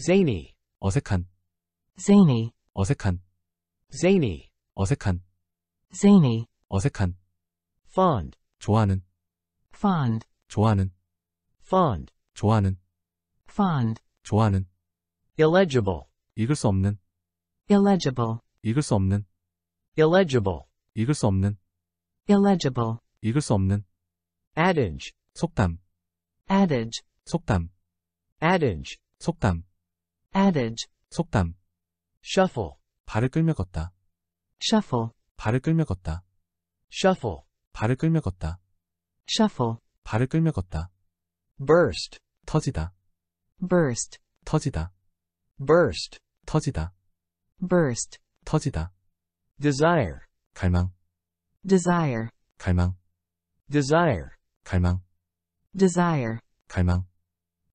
zany 어색한 zany 어색한 zany 어색한 zany 어색한 fond 좋아하는 fond 좋아하는 fond 좋아하는 fond 좋아하는 illegible 읽을 수 없는 illegible 읽을 수 없는 illegible 읽을 수 없는 illegible 읽을 수 없는 adage 속담 adage 속담 adage 속담 adage, 속담, shuffle, 발을 끌며 걷다, shuffle, 발을 끌며 걷다, shuffle, 발을 끌며 걷다, shuffle, 발을 끌며 걷다, burst, 터지다, burst, 터지다, burst, 터지다, burst, 터지다, desire, 갈망, desire, 갈망, desire, 갈망, desire, 갈망,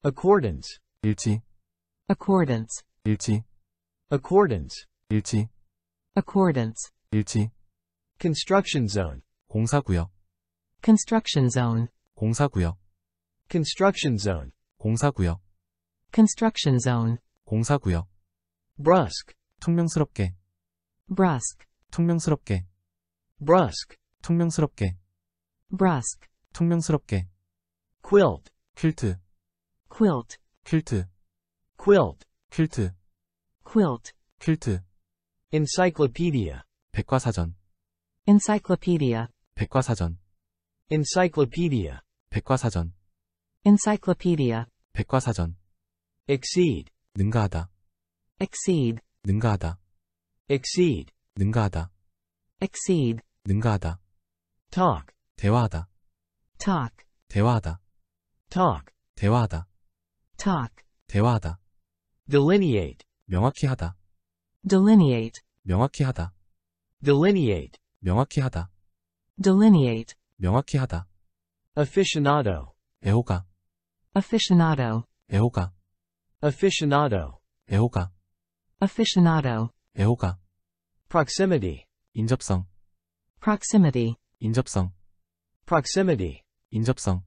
accordance, 일치, accordance 일치 accordance 일치 accordance 일치 construction zone 공사구역 construction zone 공사구역 construction zone 공사구역 construction zone 공사구역 brusque 퉁명스럽게 brusque 퉁명스럽게 brusque 퉁명스럽게 brusque 퉁명스럽게 quilt 퀼트 quilt 퀼트 quilt, 퀼트, quilt, 퀼트, encyclopedia, 백과사전, encyclopedia, 백과사전, encyclopedia, 백과사전, encyclopedia, 백과사전, exceed, 능가하다, exceed, 능가하다, exceed, 능가하다, exceed, 능가하다, talk, 대화하다, talk, 대화하다, talk, 대화하다, talk, 대화하다, delineate 명확히 하다 delineate 명확히 하다 delineate 명확히 하다 delineate 명확히 하다 aficionado 애호가 aficionado 애호가 aficionado 애호가 aficionado 애호가 proximity 인접성 proximity 인접성 proximity 인접성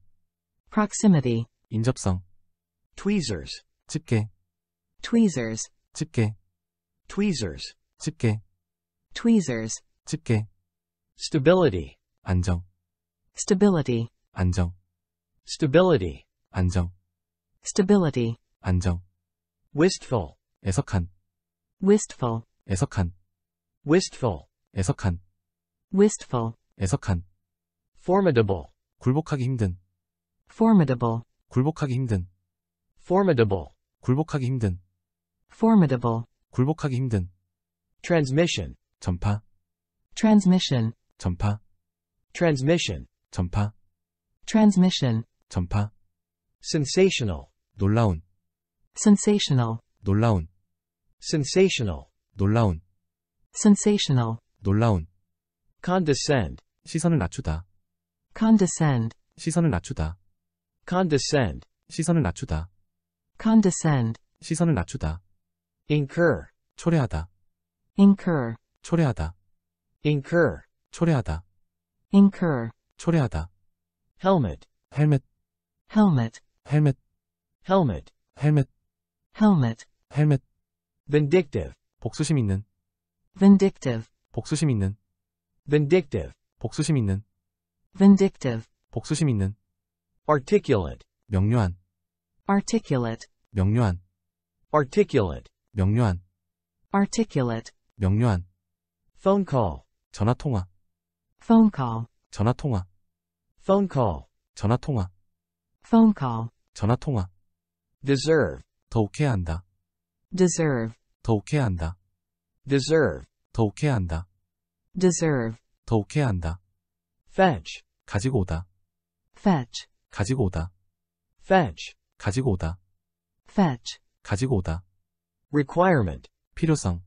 proximity 인접성 tweezers 집게 tweezers 집게 tweezers 집게 tweezers 집게 stability 안정 stability 안정 stability 안정 stability 안정 wistful 애석한 wistful 애석한 wistful 애석한 wistful 애석한 formidable 굴복하기 힘든 formidable 굴복하기 힘든 formidable 굴복하기 힘든 formidable, 굴복하기 힘든, transmission, 전파, transmission, 전파, transmission, 전파, transmission, 전파, sensational, 놀라운, sensational, 놀라운, sensational, 놀라운, sensational, 놀라운, condescend, 시선을 낮추다, condescend, 시선을 낮추다, condescend, 시선을 낮추다, condescend, 시선을 낮추다. incur 초래하다 incur 초래하다 incur 초래하다 incur 초래하다 helmet 헬멧 helmet 헬멧 helmet 헬멧 helmet 헬멧 vindictive 복수심 있는 vindictive 복수심 있는 vindictive 복수심 있는 vindictive 복수심 있는 articulate 명료한 articulate 명료한 articulate 명료한 articulate 명료한 phone call 전화 통화 phone call 전화 통화 phone call 전화 통화 phone call 전화 통화 deserve 더 우쾌한다 deserve 더 우쾌한다 deserve 더 우쾌한다 deserve 더 우쾌한다 fetch 가지고 오다 fetch 가지고 오다 fetch 가지고 오다 fetch 가지고 오다 requirement 필요성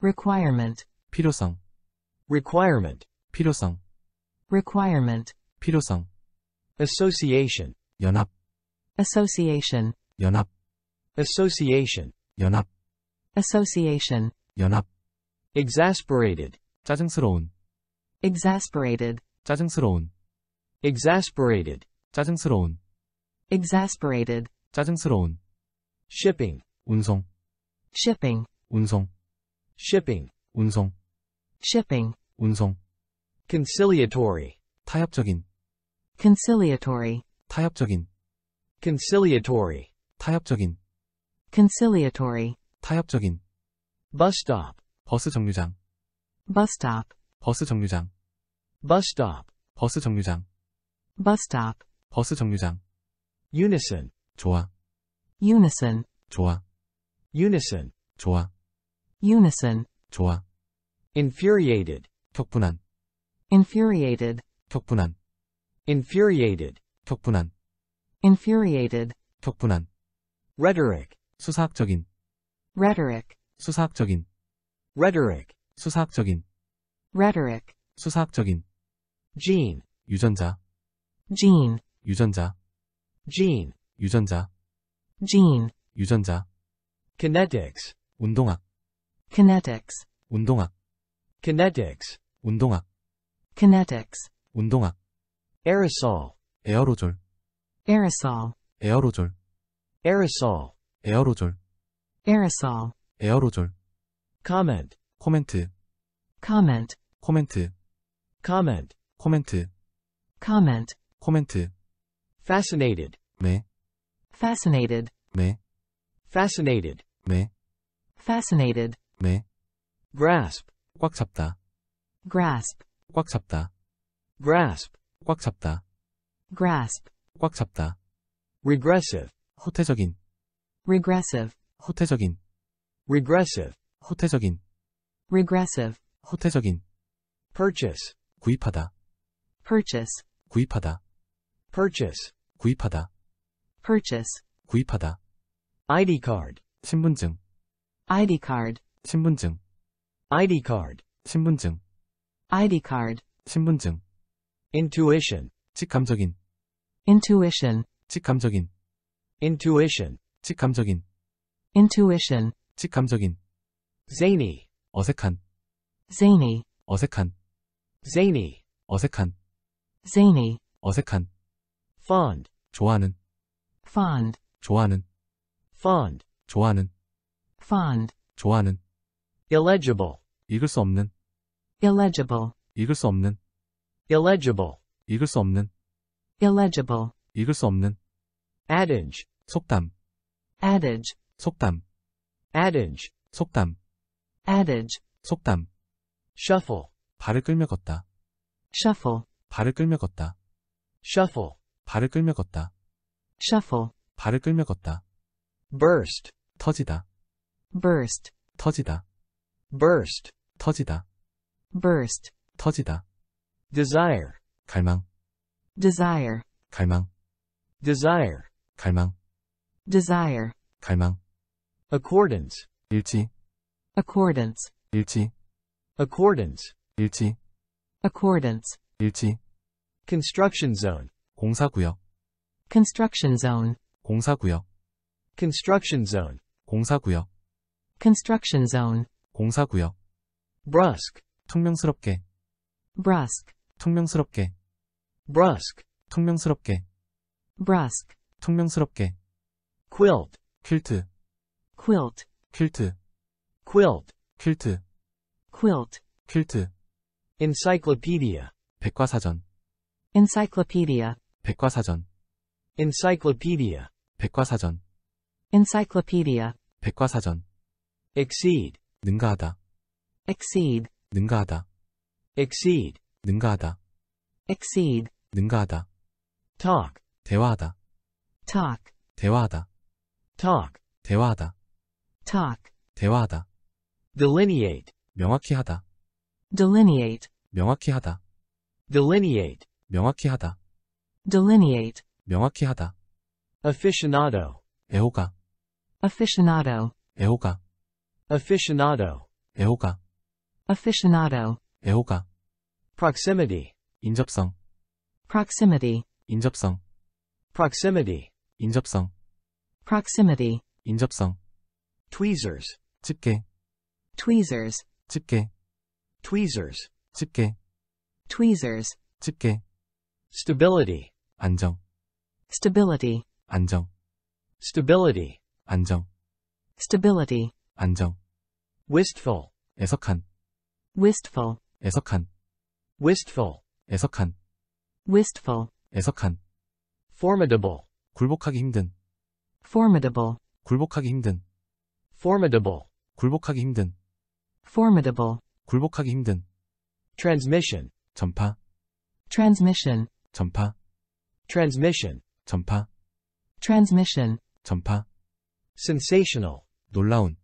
requirement 필요성 requirement 필요성 requirement 필요성 association 연합 association 연합 association 연합 association 연합 exasperated 짜증스러운 exasperated 짜증스러운 exasperated 짜증스러운 exasperated 짜증스러운 shipping 운송 shipping 운송 shipping 운송 shipping 운송 conciliatory 타협적인 conciliatory 타협적인 conciliatory 타협적인 conciliatory 타협적인 bus stop 버스 정류장 bus stop 버스 정류장 bus stop 버스 정류장 bus stop 버스 정류장 unison 조화. unison 조화. unison 좋아 unison 좋아 infuriated 격분한 infuriated 격분한 infuriated 격분한 infuriated 격분한 rhetoric 수사학적인 rhetoric 수사학적인 rhetoric 수사학적인 rhetoric 수사학적인 gene 유전자 gene 유전자 gene 유전자 gene 유전자 kinetics 운동학 kinetics 운동학 kinetics 운동학 kinetics 운동학 aerosol 에어로졸 aerosol 에어로졸 aerosol 에어로졸 aerosol 에어로졸 comment 코멘트 comment 코멘트 comment 코멘트 comment 코멘트 fascinated 네 fascinated 네 fascinated 매 fascinated 매 grasp 꽉 잡다 grasp 꽉 잡다 grasp 꽉 잡다 grasp 꽉 잡다 regressive 허태적인 regressive 허태적인 regressive 허태적인 regressive 허태적인 purchase 구입하다 purchase 구입하다 purchase 구입하다 purchase 구입하다 ID card 신분증 ID card 신분증 ID card 신분증 ID card 신분증 intuition 직감적인 intuition 직감적인 intuition 직감적인 intuition 직감적인 zany 어색한 zany 어색한 zany 어색한 zany 어색한 fond 좋아하는 fond 좋아하는 fond 좋아하는 fond 좋아하는 illegible 읽을 수 없는 illegible 읽을 수 없는 illegible 읽을 수 없는 illegible 읽을 수 없는 adage 속담 adage 속담 adage 속담 adage 속담 shuffle 발을 끌며 걷다 shuffle 발을 끌며 걷다 shuffle 발을 끌며 걷다 shuffle 발을 끌며 걷다 burst 터지다 burst 터지다 burst 터지다 burst 터지다 desire 갈망 desire 갈망 desire 갈망 desire 갈망 accordance 일치 accordance 일치 accordance 일치 accordance 일치 construction zone 공사구역 construction zone 공사구역 construction zone, 공사구역, construction zone, 공사구역, brusque, 퉁명스럽게, brusque, 퉁명스럽게, brusque, 퉁명스럽게, brusque, 퉁명스럽게, quilt, 퀼트, quilt, 퀼트, quilt, 퀼트, quilt, 퀼트, encyclopedia, 백과사전, encyclopedia, 백과사전, encyclopedia, 백과사전 encyclopedia 백과사전 exceed 능가하다 exceed 능가하다 exceed 능가하다 exceed 능가하다 talk 대화하다 talk 대화하다 talk 대화하다 talk 대화하다 delineate 명확히 하다 delineate 명확히 하다 delineate 명확히 하다 delineate 명확히 하다 aficionado 애호가 aficionado 애호가 aficionado 애호가 aficionado 애호가 proximity 인접성 proximity 인접성 proximity 인접성 proximity 인접성 tweezers 집게 tweezers 집게 tweezers 집게 tweezers 집게 stability 안정 stability 안정 stability 안정 stability 안정 wistful 애석한 wistful 애석한 wistful 애석한 wistful 애석한 formidable 굴복하기 힘든 formidable 굴복하기 힘든 formidable 굴복하기 힘든 formidable 굴복하기 힘든 transmission 전파 transmission 전파 transmission 전파 transmission 전파 sensational, 놀라운,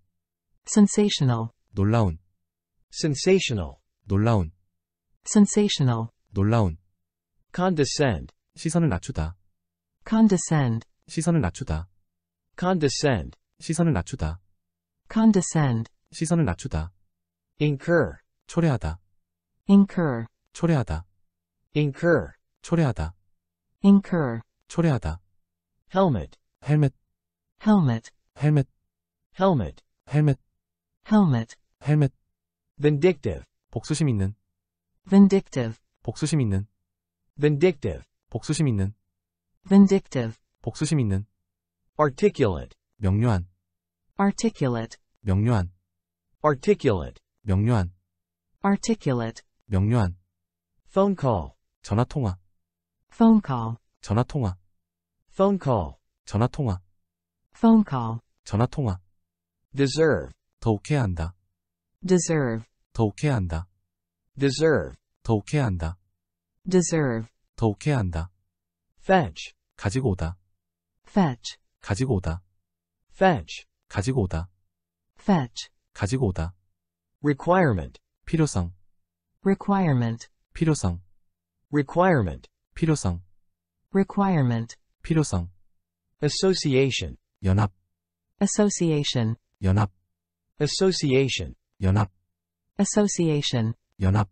sensational, 놀라운, sensational, 놀라운, sensational, 놀라운, condescend, 시선을 낮추다, condescend, 시선을 낮추다, condescend, 시선을 낮추다, condescend, 시선을 낮추다, incur, 초래하다, incur, 초래하다, incur, 초래하다, incur, 초래하다, helmet, 헬멧, helmet, 헬멧 helmet 헬멧 helmet 헬멧 vindictive 복수심 있는 vindictive 복수심 있는 vindictive 복수심 있는 vindictive 복수심 있는 articulate 명료한 articulate 명료한 articulate 명료한 articulate 명료한 phone call 전화 통화 phone call 전화 통화 phone call 전화 통화 phone call 전화통화 deserve 더욱해야 한다 deserve 더욱해야 한다 deserve 더욱해야 한다 deserve 더욱해야 한다 fetch 가지고 오다 fetch 가지고 오다 fetch 가지고 오다 fetch 가지고 오다 requirement 필요성 requirement 필요성 requirement 필요성 requirement 필요성 association 연합 Association. 연합. Association. 연합. Association. 연합.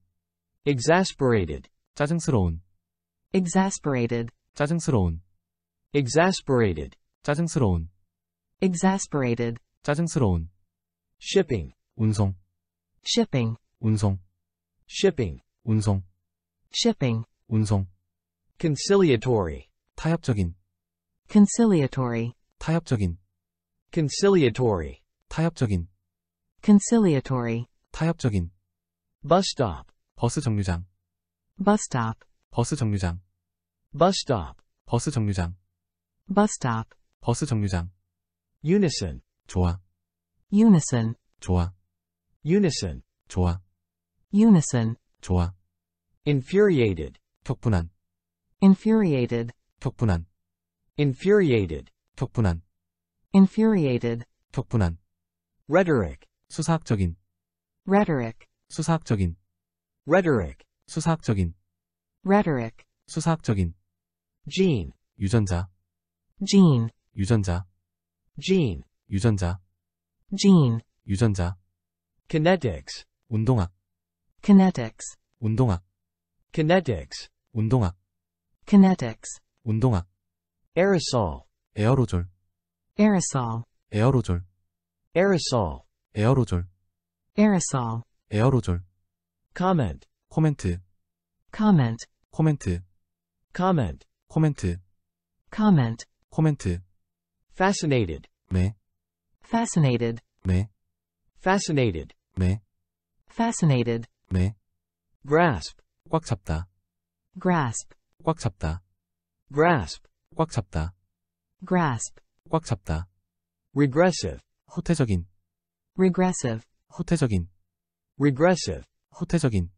Exasperated. 짜증스러운. Exasperated. 짜증스러운. Exasperated. 짜증스러운. Exasperated. 짜증스러운. Shipping. 운송. Shipping. 운송. Shipping. 운송. Shipping. 운송. Conciliatory. 타협적인. Conciliatory. 타협적인. conciliatory 타협적인 conciliatory 타협적인 bus stop 버스 정류장 bus stop 버스 정류장 bus stop 버스 정류장 bus stop 버스 정류장 unison 좋아 unison 좋아 unison 좋아 unison 좋아 infuriated 격분한 infuriated 격분한 infuriated 격분한 infuriated 격분한 rhetoric 수사학적인 rhetoric 수사학적인 rhetoric 수사학적인 rhetoric 수사학적인 gene 유전자 gene 유전자 gene 유전자 gene 유전자 kinetics 운동학 kinetics 운동학 kinetics 운동학 kinetics 운동학 aerosol 에어로졸 aerosol 에어로졸 aerosol 에어로졸 aerosol 에어로졸 comment 코멘트 comment 코멘트 comment 코멘트 comment 코멘트 fascinated 네 fascinated 네 fascinated 네 fascinated 네 grasp 꽉 잡다 grasp 꽉 잡다 grasp 꽉 잡다 grasp 꽉 잡다. regressive 후퇴적인 regressive 후퇴적인 regressive 후퇴적인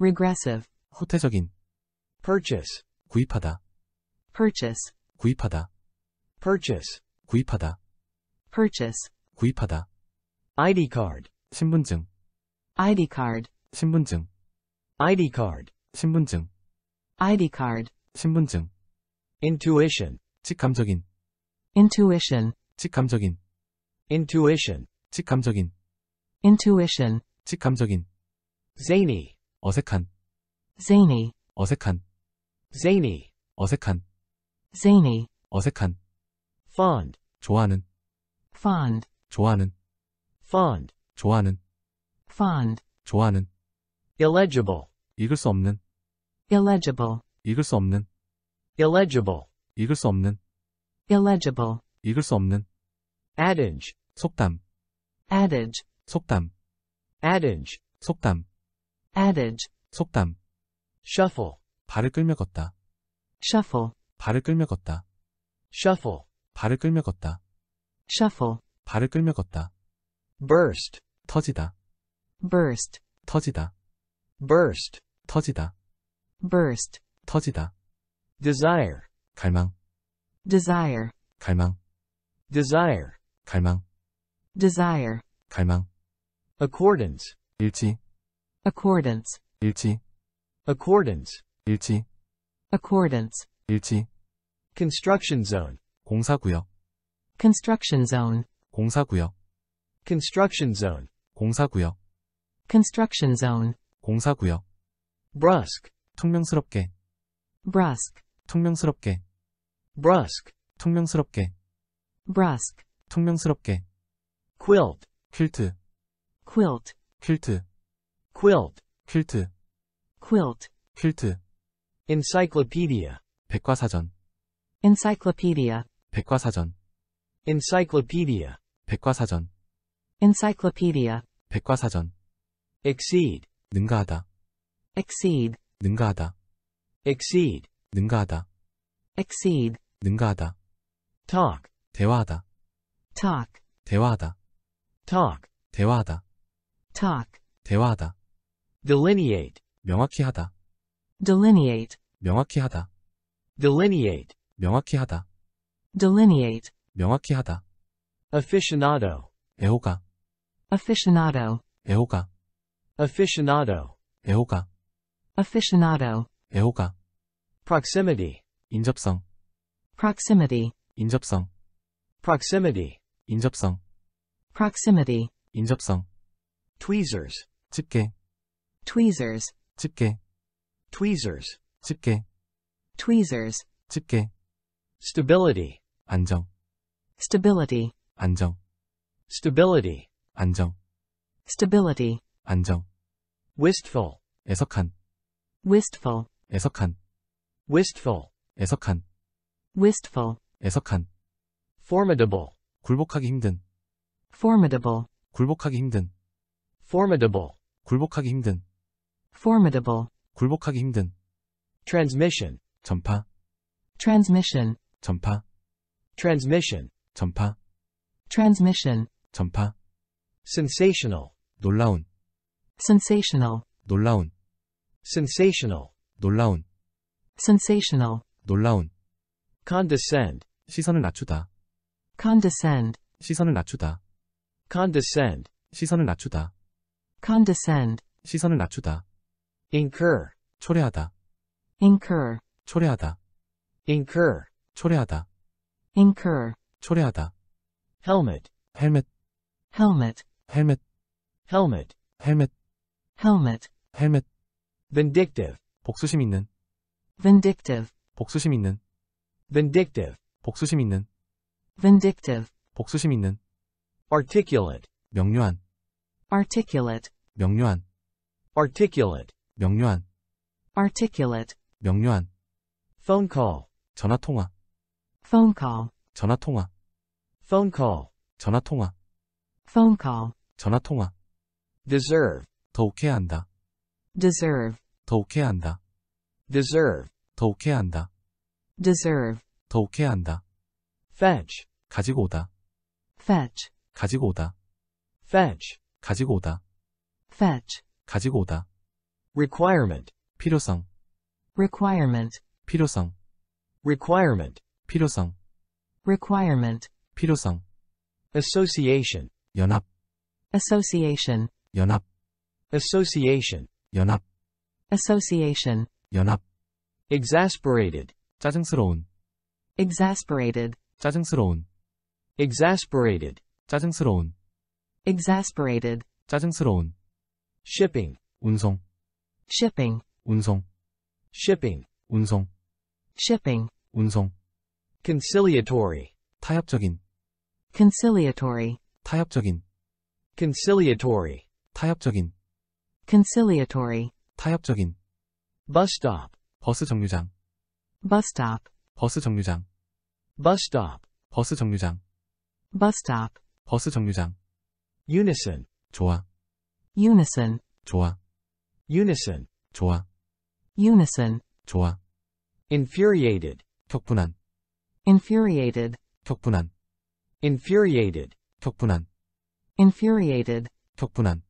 regressive 후퇴적인 purchase 구입하다 purchase 구입하다 purchase 구입하다 purchase 구입하다 ID card 신분증 ID card 신분증 ID card 신분증 ID card 신분증 intuition 직감적인 intuition 직감적인 intuition 직감적인 intuition 직감적인 zany 어색한 zany 어색한 zany 어색한 zany 어색한 fond 좋아하는 fond 좋아하는 fond 좋아하는 fond 좋아하는 illegible 읽을 수 없는 illegible 읽을 수 없는 illegible 읽을 수 없는 illegible, 읽을 수 없는 adage, 속담 adage, 속담 adage, 속담 adage, 속담 shuffle, 발을 끌며 걷다 shuffle, 발을 끌며 걷다 shuffle, 발을 끌며 걷다 shuffle, 발을 끌며 걷다 burst, 터지다 burst, 터지다 burst, 터지다 burst, 터지다 desire, 갈망 desire 갈망 desire 갈망 desire 갈망 accordance 일치 accordance 일치 accordance 일치 accordance 일치 construction zone 공사구역 construction zone 공사구역 construction zone 공사구역 construction zone 공사구역 brusque 퉁명스럽게 brusque 퉁명스럽게 brusque 퉁명스럽게 brusque 퉁명스럽게 quilt 퀼트 quilt 퀼트 quilt 퀼트 quilt 퀼트 encyclopedia 백과사전 encyclopedia 백과사전 encyclopedia 백과사전 encyclopedia 백과사전 exceed 능가하다 exceed 능가하다 exceed 능가하다 exceed 능가하다. talk 대화하다. talk 대화하다. talk 대화하다. talk 대화하다. delineate 명확히 하다. delineate 명확히 하다. delineate 명확히 하다. delineate 명확히 하다. aficionado 애호가 aficionado 애호가 aficionado 애호가 aficionado 애호가 proximity 인접성 proximity 인접성 proximity 인접성 proximity 인접성 tweezers 집게 tweezers 집게 tweezers 집게 tweezers 집게 stability 안정 stability 안정 stability 안정 stability 안정 wistful 애석한 wistful 애석한 wistful 애석한 wistful, 애석한, formidable, 굴복하기 힘든, formidable, 굴복하기 힘든, formidable, 굴복하기 힘든, formidable, 굴복하기 힘든, transmission, 전파, transmission, 전파, transmission, 전파, transmission, 전파, sensational, 놀라운, sensational, 놀라운, sensational, 놀라운, sensational, 놀라운, condescend 시선을 낮추다 condescend 시선을 낮추다 condescend 시선을 낮추다 condescend 시선을 낮추다 incur 초래하다 incur 초래하다 incur 초래하다 incur 초래하다 helmet 헬멧 helmet 헬멧 helmet 헬멧 helmet 헬멧 vindictive 복수심 있는 vindictive 복수심 있는 vindictive, 복수심 있는, vindictive, 복수심 있는, articulate, 명료한, articulate, 명료한, articulate, 명료한, articulate, 명료한, phone call, 전화 통화, phone call, 전화 통화, phone call, 전화 통화, phone call, 전화 통화, deserve, 더욱 해야 한다, deserve, 더욱 해야 한다, deserve, 더욱 해야 한다. deserve, 더 덕해야 한다. fetch, 가지고 오다. fetch, 가지고 오다. fetch, 가지고 오다. fetch, 가지고 오다. requirement, 필요성, requirement, 필요성, requirement, 필요성, requirement, 필요성. association, 연합, association, 연합, association, 연합, association, 연합. exasperated, 짜증스러운 exasperated 짜증스러운 exasperated 짜증스러운 exasperated 짜증스러운 shipping 운송 shipping 운송 shipping 운송 shipping 운송 conciliatory 타협적인 conciliatory 타협적인 conciliatory 타협적인 conciliatory 타협적인 bus stop 버스 정류장 bus stop 버스 정류장 bus stop 버스 정류장 bus stop 버스 정류장 unison 좋아 unison 좋아 unison 좋아 unison 좋아 infuriated 격분한 infuriated 격분한 infuriated 격분한 infuriated 격분한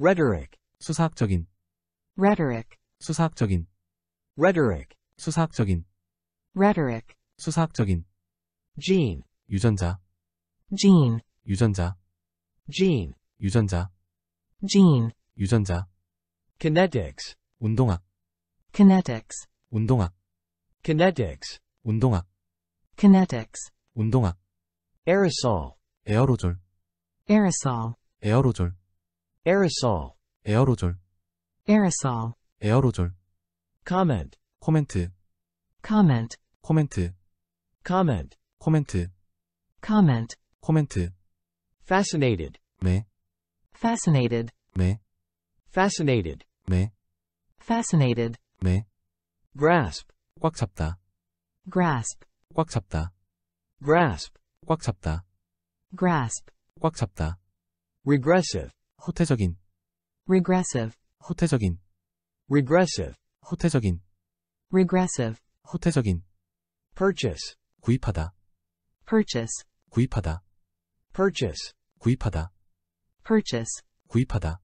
rhetoric 수사학적인 rhetoric 수사학적인 rhetoric 수사학적인 rhetoric 수사학적인 gene 유전자 gene 유전자 gene 유전자 gene 유전자 kinetics 운동학 kinetics 운동학 kinetics 운동학 kinetics 운동학 aerosol 에어로졸 aerosol 에어로졸 aerosol 에어로졸 aerosol 에어로졸 comment 코멘트 comment 코멘트 comment 코멘트 comment 코멘트 fascinated 매 fascinated 매 fascinated 매 fascinated 매 grasp 꽉 잡다 grasp 꽉 잡다 grasp 꽉 잡다 grasp 꽉 잡다 regressive 호태적인 regressive 호태적인 regressive 호태적인 regressive 호태적인 purchase 구입하다 purchase 구입하다 purchase 구입하다 purchase 구입하다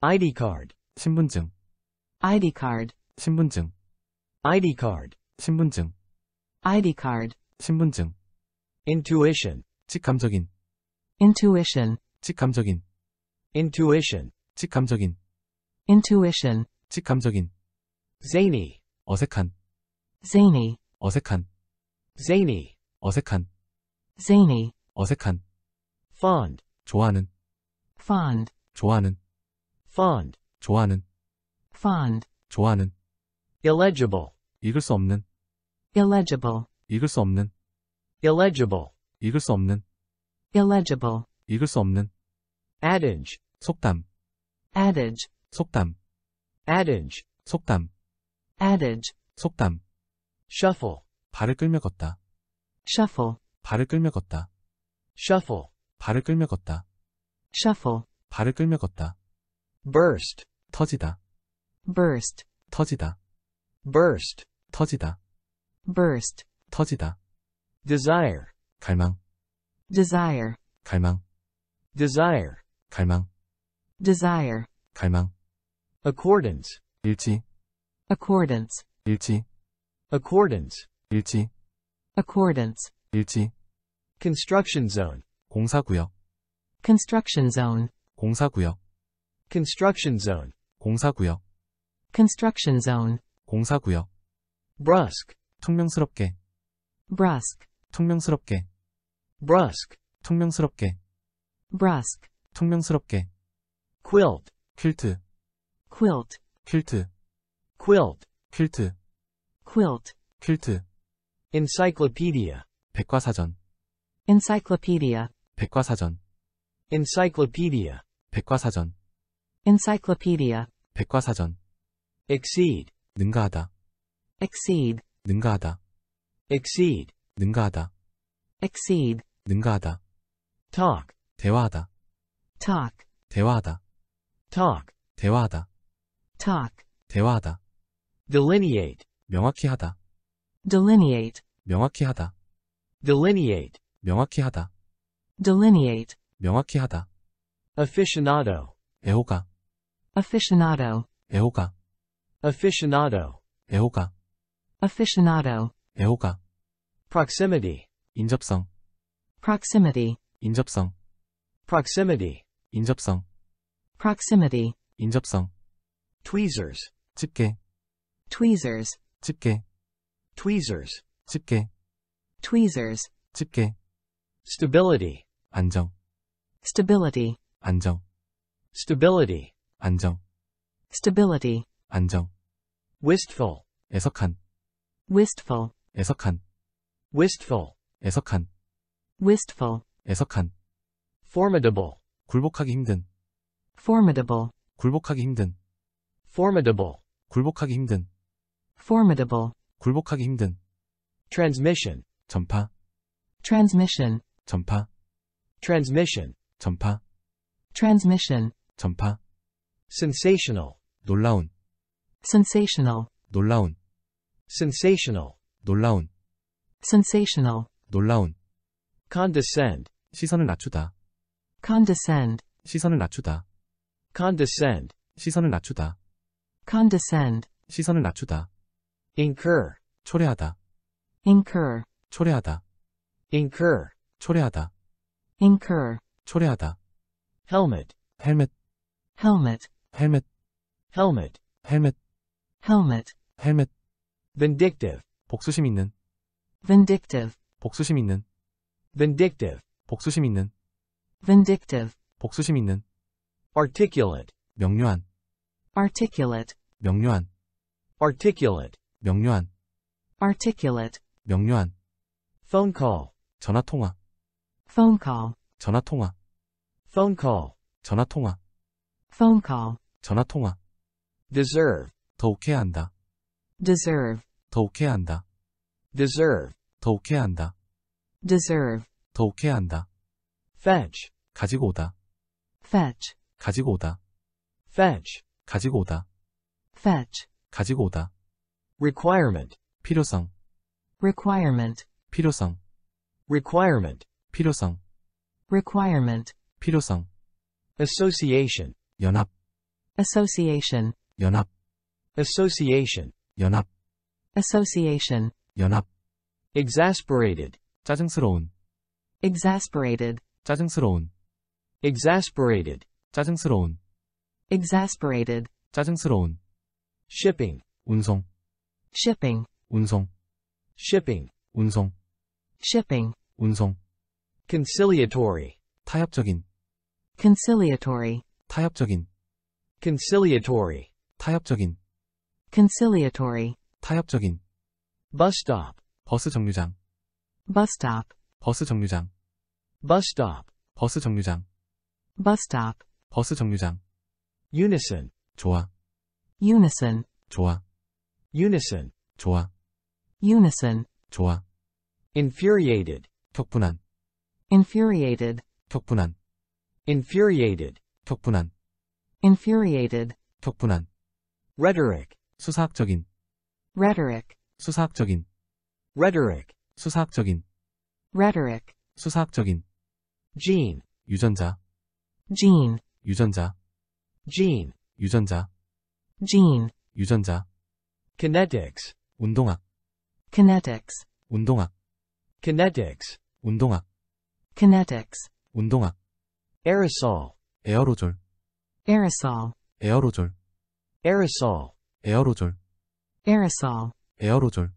ID card 신분증 ID card 신분증 ID card 신분증 ID card 신분증 intuition 직감적인 intuition 직감적인 intuition 직감적인 intuition 직감적인 zany 어색한 zany 어색한 zany 어색한 zany 어색한 fond 좋아하는 fond 좋아하는 fond 좋아하는 fond 좋아하는 illegible 읽을 수 없는 illegible 읽을 수 없는 illegible 읽을 수 없는 illegible 읽을 수 없는 adage 속담 adage 속담 adage 속담 adage, 속담, shuffle, 발을 끌며 걷다, shuffle, 발을 끌며 걷다, shuffle, 발을 끌며 걷다, shuffle, 발을 끌며 걷다, burst, 터지다, burst, 터지다, burst, 터지다, burst, 터지다, desire, 갈망, desire, 갈망, desire, 갈망, desire, 갈망, accordance, 일치, accordance 일치 accordance 일치 accordance 일치 construction zone 공사구역 construction zone 공사구역 construction zone 공사구역 construction zone 공사구역 brusque 퉁명스럽게 brusque 퉁명스럽게 brusque 퉁명스럽게 brusque 퉁명스럽게 quilt 퀼트 quilt 퀼트 quilt, 퀼트, quilt, 퀼트, encyclopedia, 백과사전, encyclopedia, 백과사전, encyclopedia, 백과사전, encyclopedia, 백과사전, exceed, 능가하다, exceed, 능가하다, exceed, 능가하다, exceed, 능가하다, talk, 대화하다, talk, 대화하다, talk, 대화하다, talk, 대화하다, delineate 명확히 하다 delineate 명확히 하다 delineate 명확히 하다 delineate 명확히 하다 aficionado 애호가 aficionado 애호가 aficionado 애호가 aficionado 애호가 proximity 인접성 proximity 인접성 proximity 인접성 proximity 인접성 tweezers 집게 tweezers 집게 tweezers 집게 tweezers 집게 stability 안정 stability 안정 stability 안정 stability 안정 wistful 애석한 wistful 애석한 wistful 애석한 wistful 애석한 formidable 굴복하기 힘든 formidable 굴복하기 힘든 formidable 굴복하기 힘든 formidable, 굴복하기 힘든, transmission, 전파, transmission, 전파, transmission, 전파, transmission, 전파, sensational, 놀라운, sensational, 놀라운, sensational, 놀라운, sensational, 놀라운, condescend, 시선을 낮추다, condescend, 시선을 낮추다, condescend, 시선을 낮추다, condescend, 시선을 낮추다. incur 초래하다 incur 초래하다 incur 초래하다 incur 초래하다 helmet 헬멧 helmet 헬멧 helmet 헬멧 helmet 헬멧 vindictive 복수심 있는 vindictive 복수심 있는 vindictive 복수심 있는 vindictive 복수심 있는 articulate 명료한 articulate 명료한 articulate 명료한 articulate 명료한 phone call 전화 통화 phone call 전화 통화 phone call 전화 통화 phone call 전화 통화 deserve 더 우쾌한다 deserve 더 우쾌한다 deserve 더 우쾌한다 deserve 더 우쾌한다 fetch 가지고 오다 fetch 가지고 오다 fetch 가지고 오다 fetch 가지고 오다 requirement 필요성 requirement 필요성 requirement 필요성 requirement 필요성 association 연합 association 연합 association 연합 association 연합 exasperated 짜증스러운 exasperated 짜증스러운 exasperated 짜증스러운 exasperated 짜증스러운 shipping 운송 shipping 운송 shipping 운송 shipping 운송 conciliatory 타협적인 conciliatory 타협적인 conciliatory 타협적인 conciliatory 타협적인 bus stop 버스 정류장 bus stop 버스 정류장 bus stop 버스 정류장 bus stop 버스 정류장 unison 조화. unison 조화. unison 좋아 unison 좋아 infuriated 격분한 infuriated 격분한 infuriated 격분한 infuriated 격분한 rhetoric 수사학적인 rhetoric 수사학적인 rhetoric 수사학적인 rhetoric 수사학적인 gene 유전자 gene 유전자 gene 유전자 gene 유전자 kinetics 운동학 kinetics 운동학 kinetics 운동학 kinetics 운동학 aerosol 에어로졸 aerosol 에어로졸 aerosol 에어로졸 aerosol 에어로졸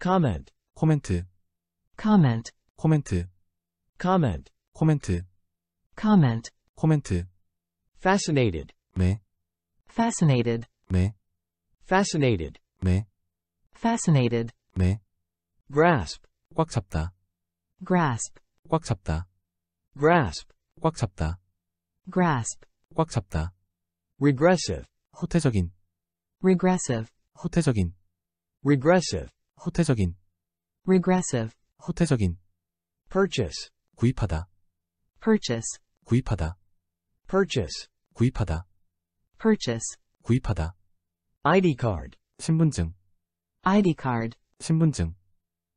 comment 코멘트 comment 코멘트 comment 코멘트 comment 코멘트 fascinated 매 fascinated 매 fascinated 매 fascinated 매 grasp 꽉 잡다 grasp 꽉 잡다 grasp 꽉 잡다 grasp 꽉 잡다 regressive 후퇴적인. regressive 후퇴적인. regressive 후퇴적인. regressive 후퇴적인. purchase 구입하다 purchase 구입하다 purchase 구입하다 purchase 구입하다 ID card 신분증 ID card 신분증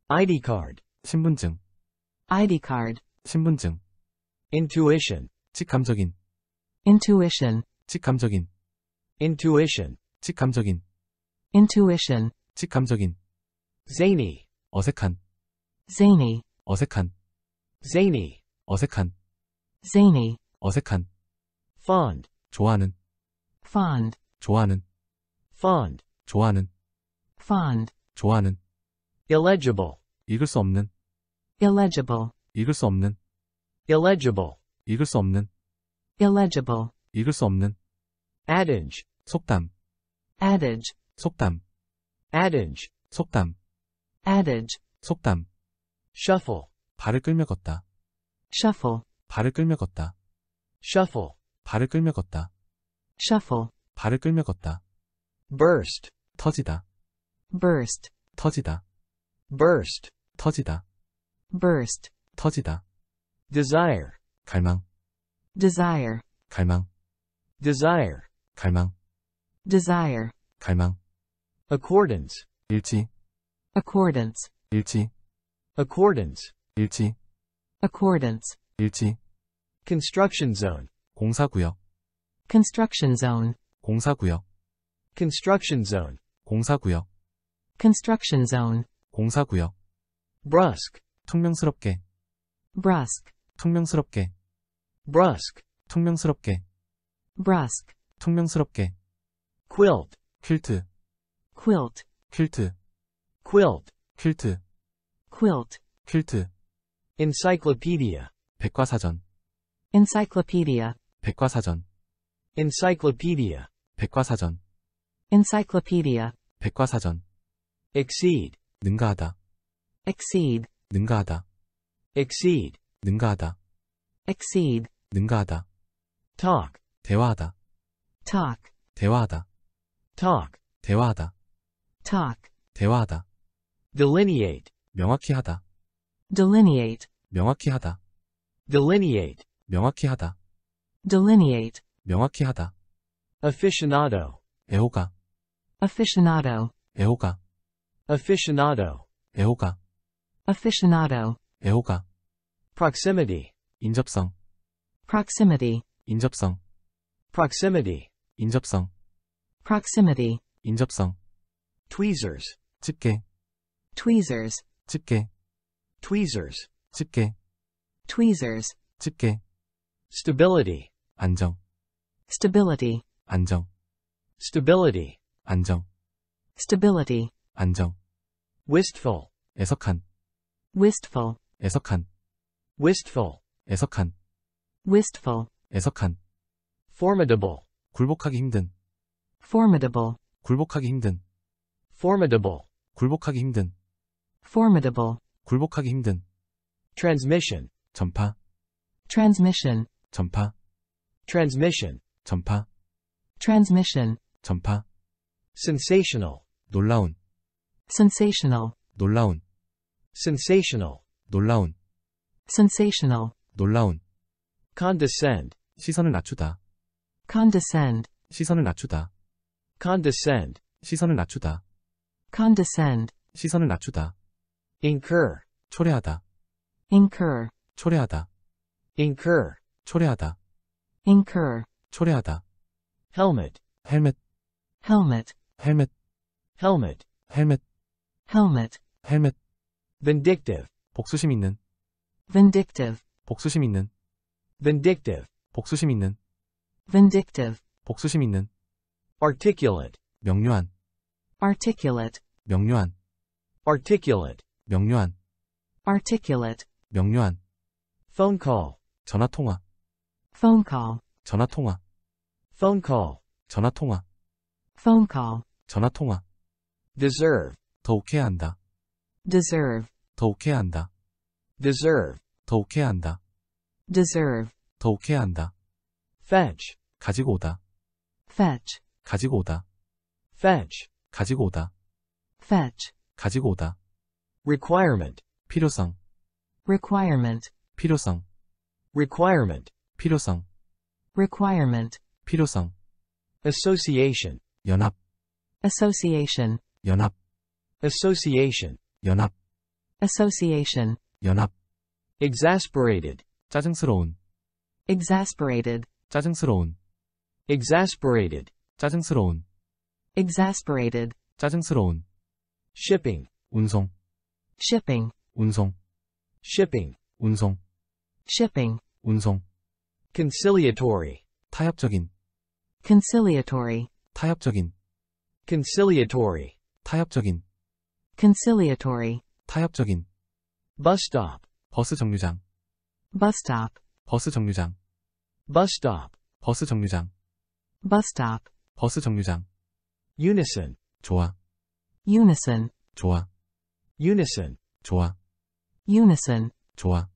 ID card 신분증 ID card 신분증 intuition 직감적인 intuition 직감적인 intuition 직감적인 intuition 직감적인 zany 어색한 zany 어색한 zany 어색한 zany 어색한 fond 좋아하는 fond 좋아하는 fond, 좋아하는, fond, 좋아하는, illegible, 읽을 수 없는, illegible, 읽을 수 없는, illegible, 읽을 수 없는, illegible, 읽을 수 없는, adage, 속담, adage, 속담, adage, 속담, adage, 속담, shuffle, 발을 끌며 걷다, shuffle, 발을 끌며 걷다, shuffle, 발을 끌며 걷다, shuffle, 발을 끌며 걷다. burst 터지다 burst 터지다 burst 터지다 burst 터지다 desire 갈망 desire 갈망 desire 갈망 desire 갈망 accordance 일치 accordance 일치 accordance 일치 accordance 일치 construction zone 공사구역 construction zone 공사구역 construction zone 공사구역 construction zone 공사구역 brusque 퉁명스럽게 brusque 퉁명스럽게 brusque 퉁명스럽게 brusque 퉁명스럽게 quilt 퀼트 quilt 퀼트 quilt 퀼트 quilt 퀼트 encyclopedia 백과사전 encyclopedia 백과사전 encyclopedia 백과사전 encyclopedia 백과사전 exceed 능가하다 exceed 능가하다 exceed 능가하다 exceed 능가하다 talk 대화하다 talk 대화하다 talk 대화하다 talk 대화하다 delineate 명확히 하다 delineate 명확히 하다 delineate 명확히 하다 delineate 명확히 하다 aficionado 애호가 aficionado, 애호가, aficionado, 애호가, aficionado, 애호가, proximity, 인접성, proximity, 인접성, proximity, 인접성, proximity, 인접성, tweezers, 집게, tweezers, 집게, tweezers, 집게, tweezers, 집게, stability, 안정, stability, 안정, stability, 안정 stability 안정 wistful 애석한 wistful 애석한 wistful 애석한 wistful 애석한 formidable 굴복하기 힘든 formidable 굴복하기 힘든 formidable 굴복하기 힘든 formidable 굴복하기 힘든 transmission 전파 transmission 전파 transmission 전파 transmission 전파 sensational, 놀라운, sensational, 놀라운, sensational, 놀라운, sensational, 놀라운, condescend, 시선을 낮추다, condescend, 시선을 낮추다, condescend, 시선을 낮추다, condescend, 시선을 낮추다, incur, 초래하다, incur, 초래하다, incur, 초래하다, incur, 초래하다, helmet, 헬멧, helmet, helmet helmet helmet helmet helmet vindictive 복수심 있는 vindictive 복수심 있는 vindictive 복수심 있는 vindictive 복수심 있는 articulate 명료한 articulate 명료한 articulate 명료한 articulate 명료한 phone call 전화 통화 phone call 전화 통화 phone call 전화 통화 phone call. 전화 통화. deserve. 더 한다. deserve. 더 한다. deserve. 더 한다. deserve. 더 한다. fetch. 가지고 오다. fetch. 가지고 오다. fetch. 가지고 오다. fetch. 가지고 오다. requirement. 필요성. requirement. 필요성. requirement. 필요성. requirement. 필요성. association. 연합 association 연합 association 연합 association 연합 exasperated 짜증스러운 exasperated 짜증스러운 exasperated 짜증스러운 exasperated 짜증스러운 shipping 운송 shipping 운송 shipping 운송 shipping 운송 conciliatory 타협적인 conciliatory 타협적인 conciliatory 타협적인 conciliatory 타협적인 bus stop 버스 정류장 bus stop 버스 정류장 bus stop 버스 정류장 bus stop 버스 정류장 unison 좋아 unison 좋아 unison 좋아 unison 좋아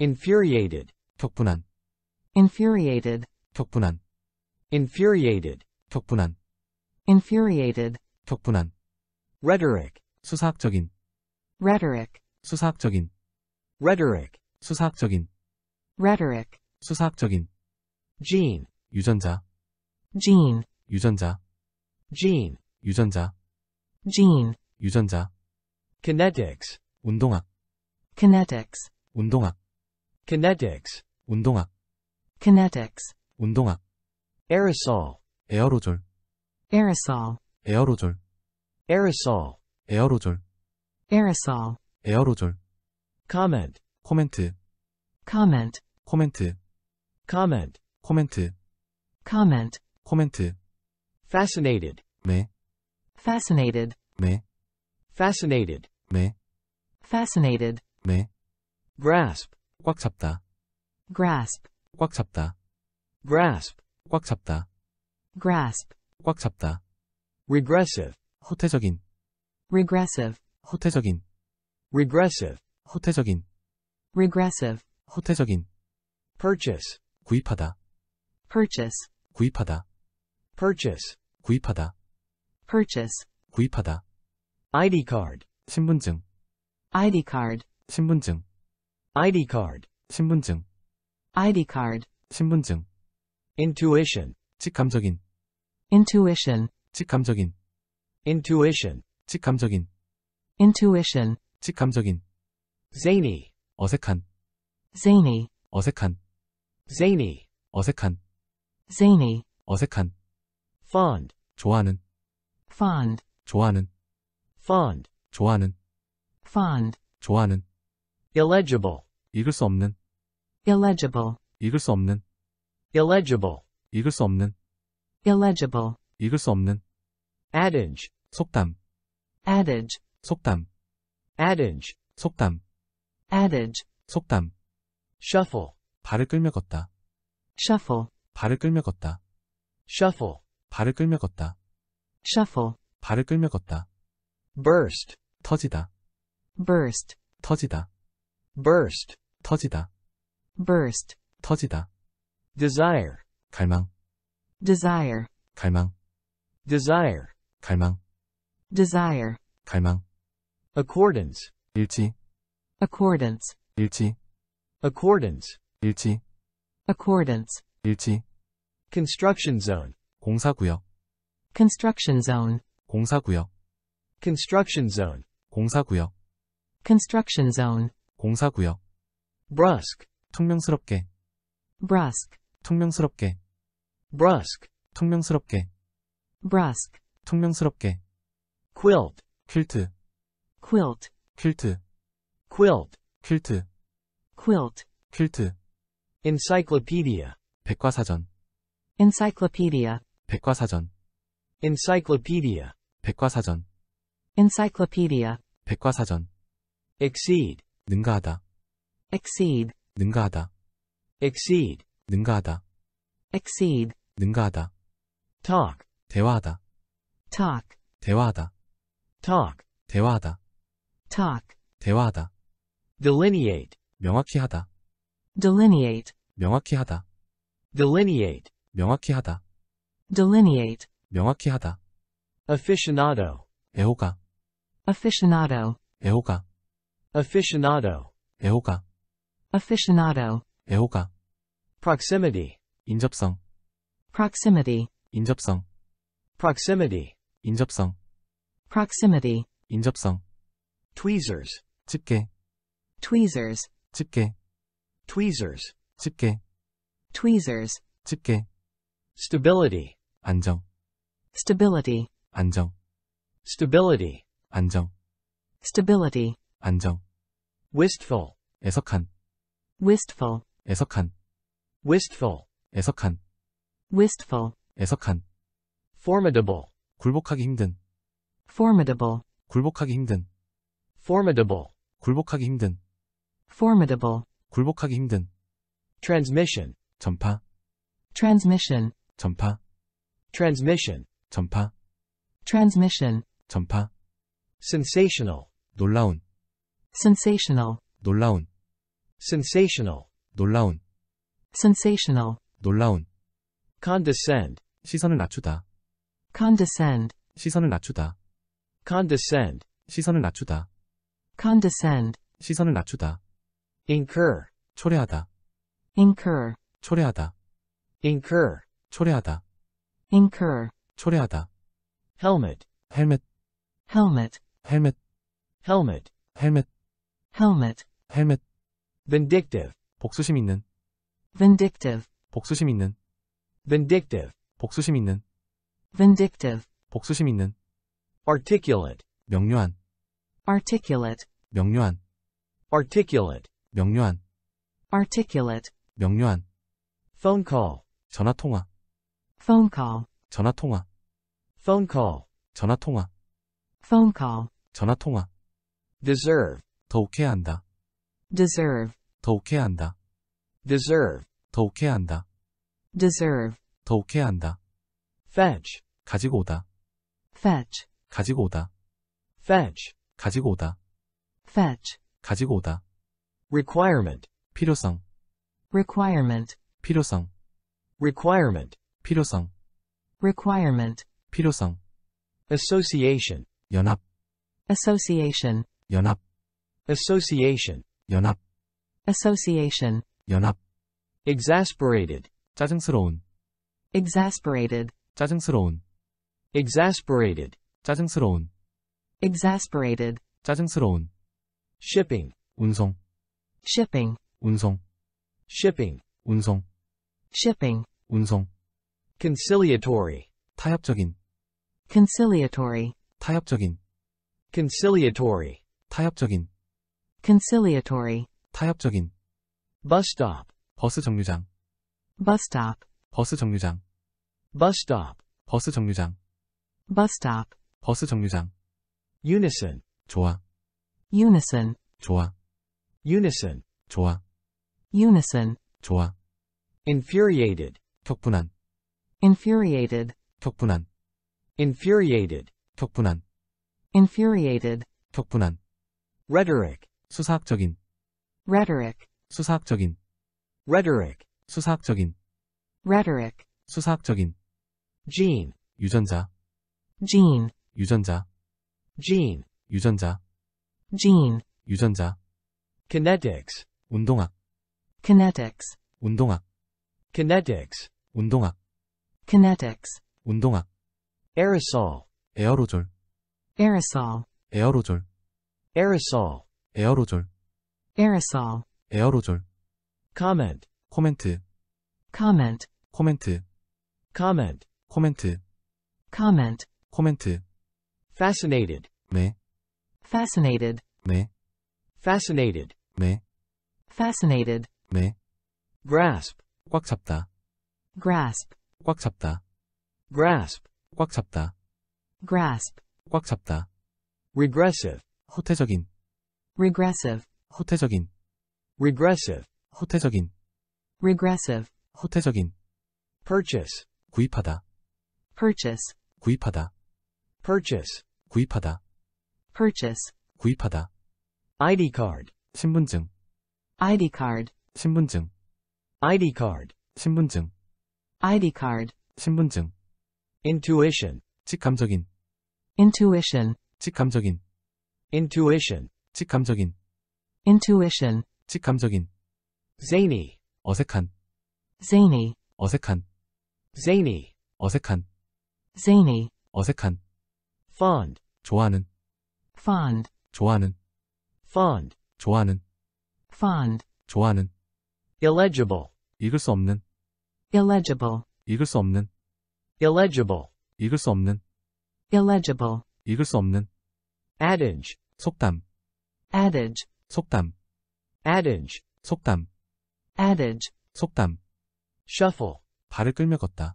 infuriated 격분한 infuriated 격분한 infuriated 격분한 infuriated 격분한 rhetoric 수사학적인 rhetoric 수사학적인 rhetoric 수사학적인 rhetoric 수사학적인 gene 유전자 gene 유전자 gene 유전자 gene 유전자 kinetics 운동학 kinetics 운동학 kinetics 운동학 kinetics 운동학 aerosol 에어로졸 aerosol 에어로졸 aerosol 에어로졸 aerosol 에어로졸 comment 코멘트 comment 코멘트 comment 코멘트 comment 코멘트 fascinated 네 fascinated 네 fascinated 네 fascinated 네 grasp 꽉 잡다 grasp 꽉 잡다 grasp 꽉 잡다 grasp 꽉 잡다 regressive 후퇴적인. regressive 후퇴적인. regressive 후퇴적인. regressive 후퇴적인. purchase 구입하다 purchase 구입하다 purchase 구입하다 purchase 구입하다 ID card 신분증 ID card 신분증 ID card 신분증 ID card 신분증 intuition 직감적인 intuition 직감적인 intuition 직감적인 intuition 직감적인 zany 어색한 zany 어색한 zany 어색한 zany 어색한 fond 좋아하는 fond 좋아하는 fond 좋아하는 fond 좋아하는 illegible 읽을 수 없는 illegible 읽을 수 없는 illegible 읽을 수 없는 illegible 읽을 수 없는 adage 속담 adage 속담 adage 속담 adage 속담 shuffle 발을 끌며 걷다 shuffle 발을 끌며 걷다 shuffle 발을 끌며 걷다 shuffle 발을 끌며 걷다 burst 터지다 burst 터지다 burst 터지다 burst 터지다 desire 갈망 desire 갈망 desire 갈망 desire 갈망 accordance 일치 accordance 일치 accordance 일치 accordance 일치 construction zone 공사구역 construction zone 공사구역 construction zone 공사구역 construction zone 공사구역 brusque 퉁명스럽게 brusque 퉁명스럽게 brusque, 퉁명스럽게 brusque, 퉁명스럽게 quilt, 퀼트 quilt, 퀼트 quilt, 퀼트 quilt, 퀼트 encyclopedia, 백과사전 encyclopedia, 백과사전 encyclopedia, 백과사전 encyclopedia, 백과사전 exceed, 능가하다 exceed, 능가하다 exceed, 능가하다 exceed 능가하다. talk 대화하다. talk 대화하다. talk 대화하다. talk 대화하다. delineate 명확히 하다. delineate 명확히 하다. delineate 명확히 하다. delineate 명확히 하다. aficionado 애호가 aficionado 애호가 aficionado 애호가 aficionado 애호가 proximity 인접성 proximity 인접성 proximity 인접성 proximity 인접성 tweezers 집게 tweezers 집게 tweezers 집게 tweezers 집게 stability 안정 stability 안정 stability 안정 stability 안정 wistful 애석한 wistful 애석한 wistful 애석한 wistful, 애석한, formidable, 굴복하기 힘든, formidable, 굴복하기 힘든, formidable, 굴복하기 힘든, formidable, 굴복하기 힘든, transmission, 전파, transmission, 전파, transmission, 전파, transmission, 전파, sensational, 놀라운, sensational, 놀라운, sensational, 놀라운, sensational, 놀라운, condescend 시선을 낮추다 condescend 시선을 낮추다 condescend 시선을 낮추다 condescend 시선을 낮추다 incur 초래하다 incur 초래하다 incur 초래하다 incur 초래하다 helmet 헬멧 helmet 헬멧 helmet 헬멧 helmet 헬멧 vindictive 복수심 있는 vindictive 복수심 있는 vindictive, 복수심 있는, vindictive, 복수심 있는, articulate, 명료한, articulate, 명료한, articulate, 명료한, articulate, 명료한, phone call, 전화 통화, phone call, 전화 통화, phone call, 전화 통화, phone call, 전화 통화, deserve, 더욱해야 한다, deserve, 더욱해야 한다, deserve, 더욱해야 한다. deserve, 덕해야 한다. fetch, 가지고 오다. fetch, 가지고 오다. fetch, 가지고 오다. fetch, 가지고 오다. requirement, 필요성, requirement, 필요성, requirement, 필요성, requirement, 필요성. association, 연합, association, 연합, association, 연합, association, 연합. exasperated, 짜증스러운 exasperated 짜증스러운 exasperated 짜증스러운 exasperated 짜증스러운 shipping 운송 shipping 운송 shipping 운송 shipping 운송 conciliatory 타협적인 conciliatory 타협적인 conciliatory 타협적인 conciliatory 타협적인 bus stop 버스 정류장 bus stop 버스 정류장 bus stop 버스 정류장 bus stop 버스 정류장 unison 좋아 unison 좋아 unison 좋아 unison 좋아 infuriated 격분한 infuriated 격분한 infuriated 격분한 infuriated 격분한 rhetoric 수사학적인 rhetoric 수사학적인 rhetoric 수사학적인 rhetoric 수사학적인 gene 유전자 gene 유전자 gene 유전자 gene 유전자 kinetics 운동학 kinetics 운동학 kinetics 운동학 kinetics 운동학 aerosol 에어로졸 aerosol 에어로졸 aerosol 에어로졸 aerosol 에어로졸 comment 코멘트 comment 코멘트 comment 코멘트 comment 코멘트 fascinated 네 fascinated 네 fascinated 네 fascinated 네 grasp 꽉 잡다 grasp 꽉 잡다 grasp 꽉 잡다 grasp 꽉 잡다 regressive 호태적인 regressive 호태적인 regressive 호태적인 regressive 허태적인 purchase 구입하다 purchase 구입하다 purchase 구입하다 purchase 구입하다 ID card 신분증 ID card 신분증 ID card 신분증 ID card 신분증 intuition 직감적인 intuition 직감적인 intuition 직감적인 intuition 직감적인 zany 어색한 zany 어색한 zany 어색한 zany 어색한 fond 좋아하는 fond 좋아하는 fond 좋아하는 fond 좋아하는 illegible 읽을 수 없는 illegible 읽을 수 없는 illegible 읽을 수 없는 illegible 읽을 수 없는 adage 속담 adage 속담 adage 속담 adage, 속담, shuffle, 발을 끌며 걷다,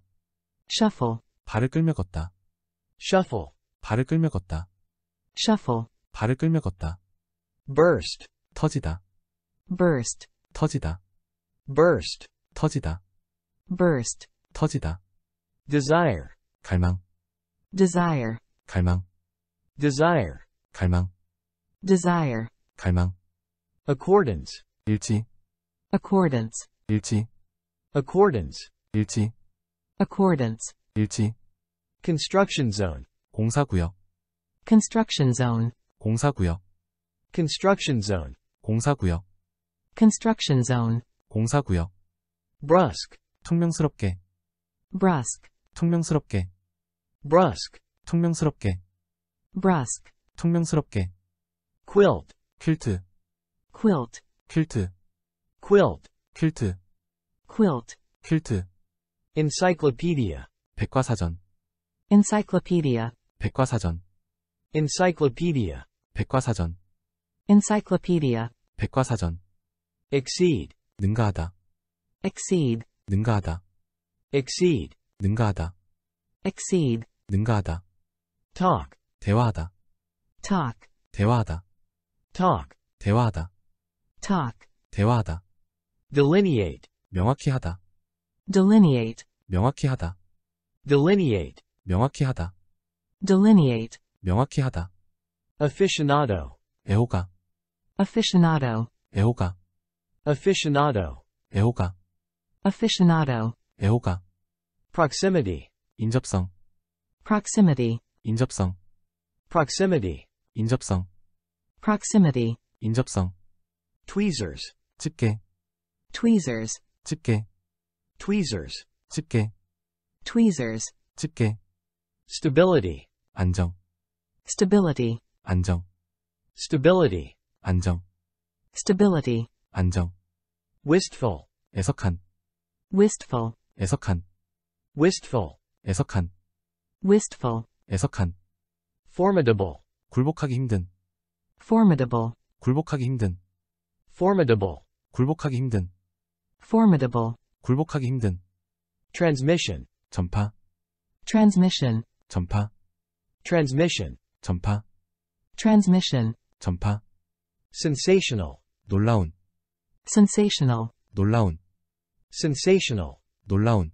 shuffle, 발을 끌며 걷다, shuffle, 발을 끌며 걷다, shuffle, 발을 끌며 걷다, burst, 터지다, burst, 터지다, burst, 터지다, burst, 터지다, desire, 갈망, desire, 갈망, desire, 갈망, desire, 갈망, accordance, 일치, accordance 일치 accordance 일치 accordance 일치 construction zone 공사구역 construction zone 공사구역 construction zone 공사구역 construction zone 공사구역 brusque 퉁명스럽게 brusque 퉁명스럽게 brusque 퉁명스럽게 brusque 퉁명스럽게 quilt 퀼트 quilt 퀼트 quilt, 퀼트, quilt, 퀼트, encyclopedia, 백과사전, encyclopedia, 백과사전, encyclopedia, 백과사전, encyclopedia, 백과사전, exceed, 능가하다, exceed, 능가하다, exceed, 능가하다, exceed, 능가하다, talk, 대화하다, talk, 대화하다, talk, 대화하다, talk, 대화하다, delineate 명확히 하다 delineate 명확히 하다 delineate 명확히 하다 delineate 명확히 하다 aficionado 애호가 aficionado 애호가 aficionado 애호가 aficionado 애호가 proximity 인접성 proximity 인접성 proximity 인접성 proximity 인접성 tweezers 집게 tweezers 집게 tweezers 집게 tweezers 집게 stability 안정 stability 안정 stability 안정 stability 안정 wistful 애석한 wistful 애석한 wistful 애석한 wistful 애석한 formidable 굴복하기 힘든 formidable 굴복하기 힘든 formidable 굴복하기 힘든 formidable, 굴복하기 힘든, transmission, 전파, transmission, 전파, transmission, 전파, transmission, 전파, sensational, 놀라운, sensational, 놀라운, sensational, 놀라운,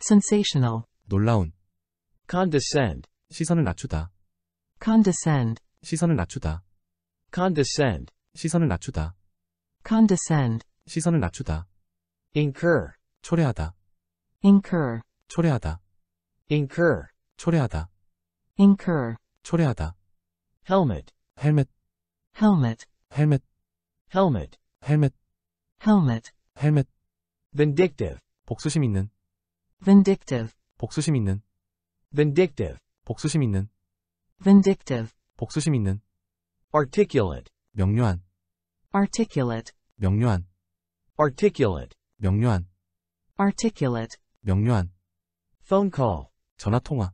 sensational, 놀라운, condescend, 시선을 낮추다, condescend, 시선을 낮추다, condescend, 시선을 낮추다, condescend, 시선을 낮추다. incur 초래하다 incur 초래하다 incur 초래하다 incur 초래하다 helmet 헬멧 helmet 헬멧 helmet 헬멧 helmet 헬멧 vindictive 복수심 있는 vindictive 복수심 있는 vindictive 복수심 있는 vindictive 복수심 있는 articulate 명료한 articulate 명료한 articulate 명료한 articulate 명료한 phone call 전화 통화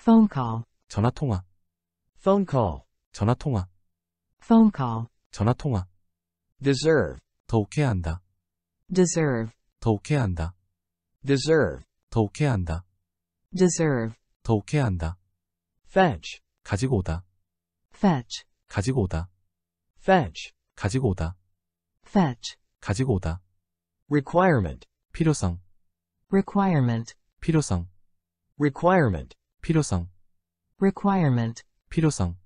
phone call 전화 통화 phone call 전화 통화 phone call 전화 통화 deserve 더 우쾌한다 deserve 더 우쾌한다 deserve 더 우쾌한다 deserve 더 우쾌한다 fetch 가지고 오다 fetch 가지고 오다 fetch 가지고 오다 fetch 가지고 오다 requirement 필요성 requirement 필요성 requirement 필요성 requirement 필요성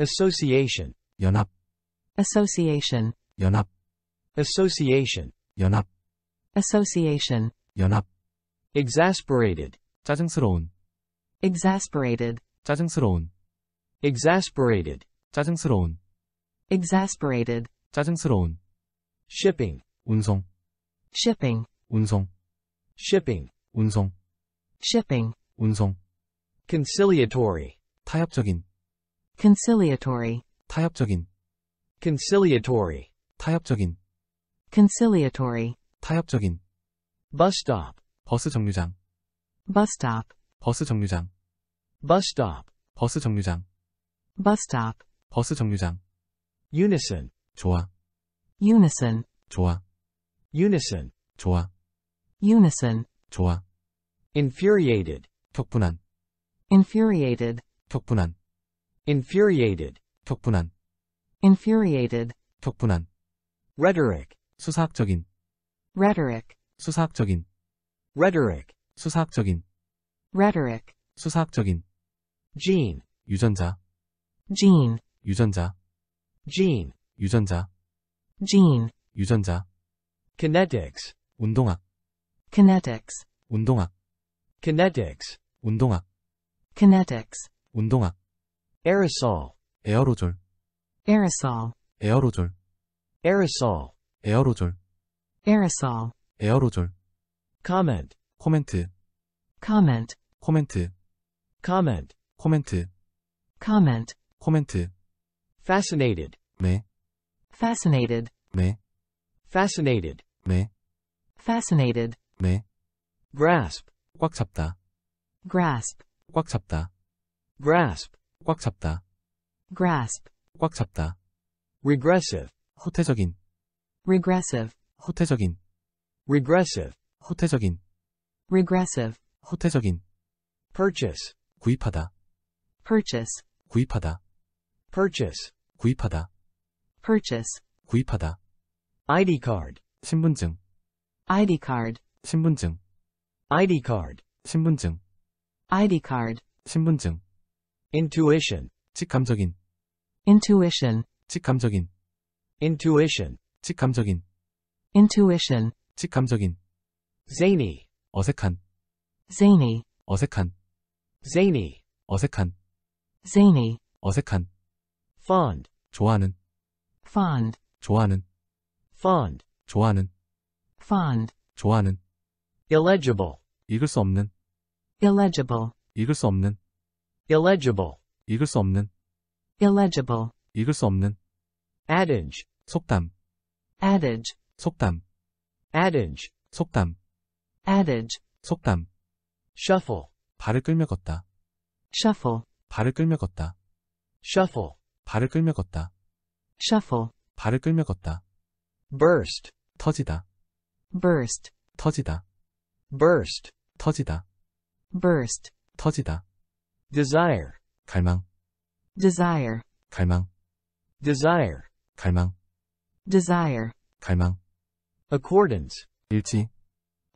association 연합 association 연합 association 연합 association 연합 exasperated 짜증스러운 exasperated 짜증스러운 exasperated 짜증스러운 exasperated 짜증스러운 shipping 운송 shipping 운송 shipping 운송 shipping 운송 conciliatory 타협적인 conciliatory 타협적인 conciliatory 타협적인 conciliatory 타협적인 bus stop 버스 정류장 bus stop 버스 정류장 bus stop 버스 정류장 bus stop 버스 정류장 unison 좋아 unison 좋아 unison 좋아 unison 좋아 infuriated 격분한 infuriated 격분한 infuriated 격분한 infuriated 격분한 rhetoric 수사학적인 rhetoric 수사학적인 rhetoric 수사학적인 rhetoric 수사학적인 gene 유전자 gene 유전자 gene 유전자 gene 유전자 kinetics 운동학 kinetics 운동학 kinetics 운동학 kinetics 운동학 aerosol 에어로졸 aerosol 에어로졸 aerosol 에어로졸 aerosol 에어로졸 comment 코멘트 comment 코멘트 comment 코멘트 comment 코멘트 fascinated 네 fascinated 네 fascinated 매 fascinated 매 grasp 꽉 잡다 grasp 꽉 잡다 grasp 꽉 잡다 grasp 꽉 잡다 regressive 후퇴적인. regressive 후퇴적인. regressive 후퇴적인. regressive 후퇴적인. purchase 구입하다 purchase 구입하다 purchase 구입하다 purchase 구입하다 ID card 신분증 ID card 신분증 ID card 신분증 ID card 신분증 intuition 직감적인 intuition 직감적인 intuition 직감적인 intuition 직감적인 zany 어색한 zany 어색한 zany 어색한 zany 어색한 fond 좋아하는 fond 좋아하는 fond, 좋아하는, fond, 좋아하는, illegible, 읽을 수 없는, illegible, 읽을 수 없는, illegible, 읽을 수 없는, illegible, 읽을 수 없는, adage, 속담, adage, 속담, adage, 속담, adage, 속담, shuffle, 발을 끌며 걷다, shuffle, 발을 끌며 걷다, shuffle, 발을 끌며 걷다, shuffle, 발을 끌며 걷다. burst 터지다 burst 터지다 burst 터지다 burst 터지다 desire 갈망 desire 갈망 desire 갈망 desire 갈망 accordance 일치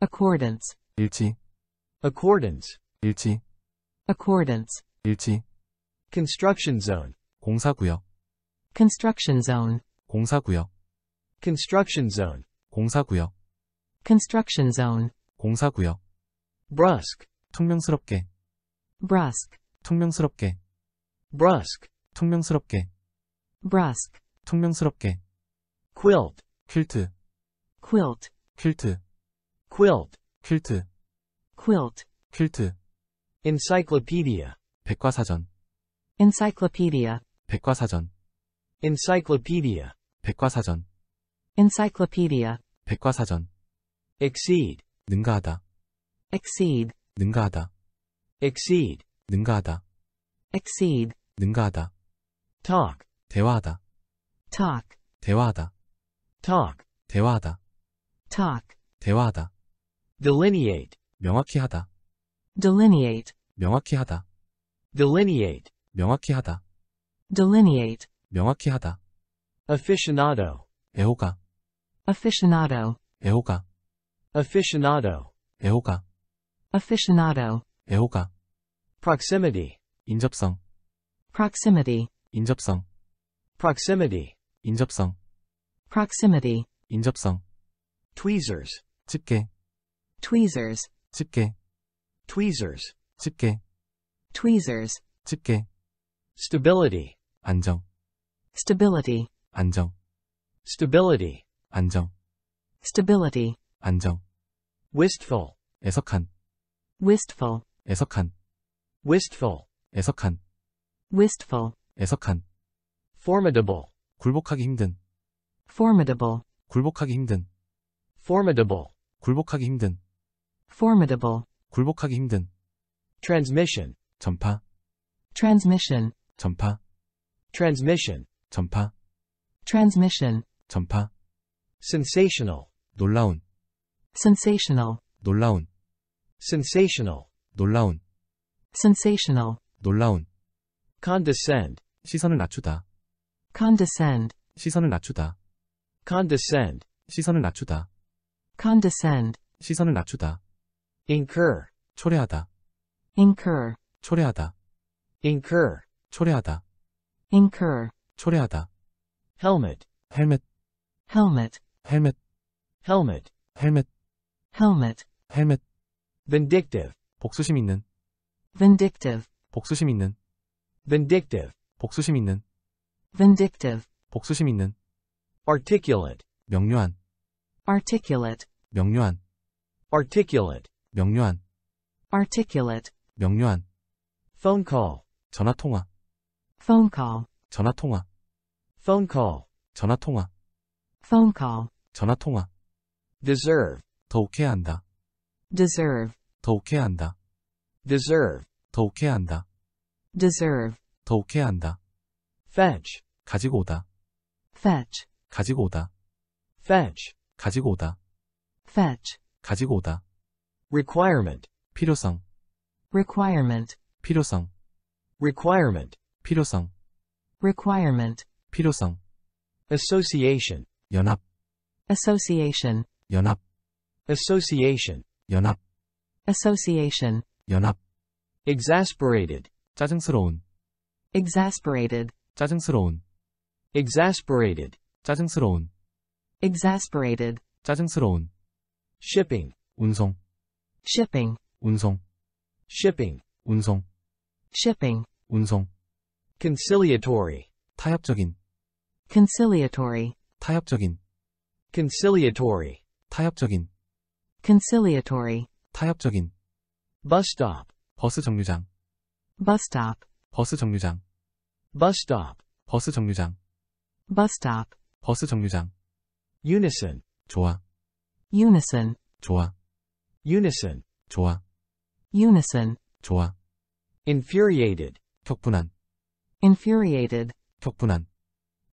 accordance 일치 accordance 일치 accordance 일치 construction zone 공사구역 construction zone 공사구역 construction zone, 공사구역, construction zone, 공사구역, brusque, 퉁명스럽게, brusque, 퉁명스럽게, brusque, 퉁명스럽게, brusque, 퉁명스럽게, quilt, 퀼트, quilt, 퀼트, quilt, 퀼트, quilt, 퀼트, encyclopedia, 백과사전, encyclopedia, 백과사전, encyclopedia, 백과사전 encyclopedia 백과사전 exceed 능가하다 exceed 능가하다 exceed 능가하다 exceed 능가하다 talk 대화하다 talk 대화하다 talk 대화하다 talk 대화하다 delineate 명확히 하다 delineate 명확히 하다 delineate 명확히 하다 delineate 명확히 하다 aficionado 애호가 aficionado, 애호가, aficionado, 애호가, aficionado, 애호가, proximity, 인접성, proximity, 인접성, proximity, 인접성, proximity, 인접성, tweezers, 집게, tweezers, 집게, tweezers, 집게, tweezers, 집게, stability, 안정, stability, 안정, stability, 안정 stability 안정 wistful 애석한 wistful 애석한 wistful 애석한 wistful 애석한 formidable 굴복하기 힘든 formidable 굴복하기 힘든 formidable 굴복하기 힘든 formidable 굴복하기 힘든 transmission 전파 transmission 전파 transmission 전파 transmission 전파 sensational 놀라운 sensational 놀라운 sensational 놀라운 sensational 놀라운 condescend 시선을 낮추다 condescend 시선을 낮추다 condescend 시선을 낮추다 condescend 시선을 낮추다 incur 초래하다 incur 초래하다 incur 초래하다 incur 초래하다 helmet helmet. helmet helmet helmet helmet helmet helmet vindictive 복수심 있는 vindictive 복수심 있는 vindictive 복수심 있는 vindictive 복수심 있는 articulate 명료한 articulate 명료한 articulate 명료한 articulate 명료한 phone call 전화 통화 phone call 전화 통화 phone call 전화 통화 phone call. 전화 통화. deserve. 더 독해야 한다. deserve. 더 독해야 한다. deserve. 더 독해야 한다. deserve. 더 독해야 한다. fetch. 가지고 오다. fetch. 가지고 오다. fetch. 가지고 오다. fetch. 가지고 오다. requirement. 필요성. requirement. 필요성. requirement. 필요성. requirement. 필요성. association. 연합 association 연합 association 연합 association 연합 exasperated 짜증스러운 exasperated 짜증스러운 exasperated 짜증스러운 exasperated 짜증스러운 shipping 운송 shipping 운송 shipping 운송 shipping 운송 conciliatory 타협적인 conciliatory 타협적인 conciliatory 타협적인 conciliatory 타협적인 bus stop 버스 정류장 bus stop 버스 정류장 bus stop 버스 정류장 bus stop 버스 정류장 unison 좋아 unison 좋아 unison 좋아 unison 좋아 infuriated 격분한 infuriated 격분한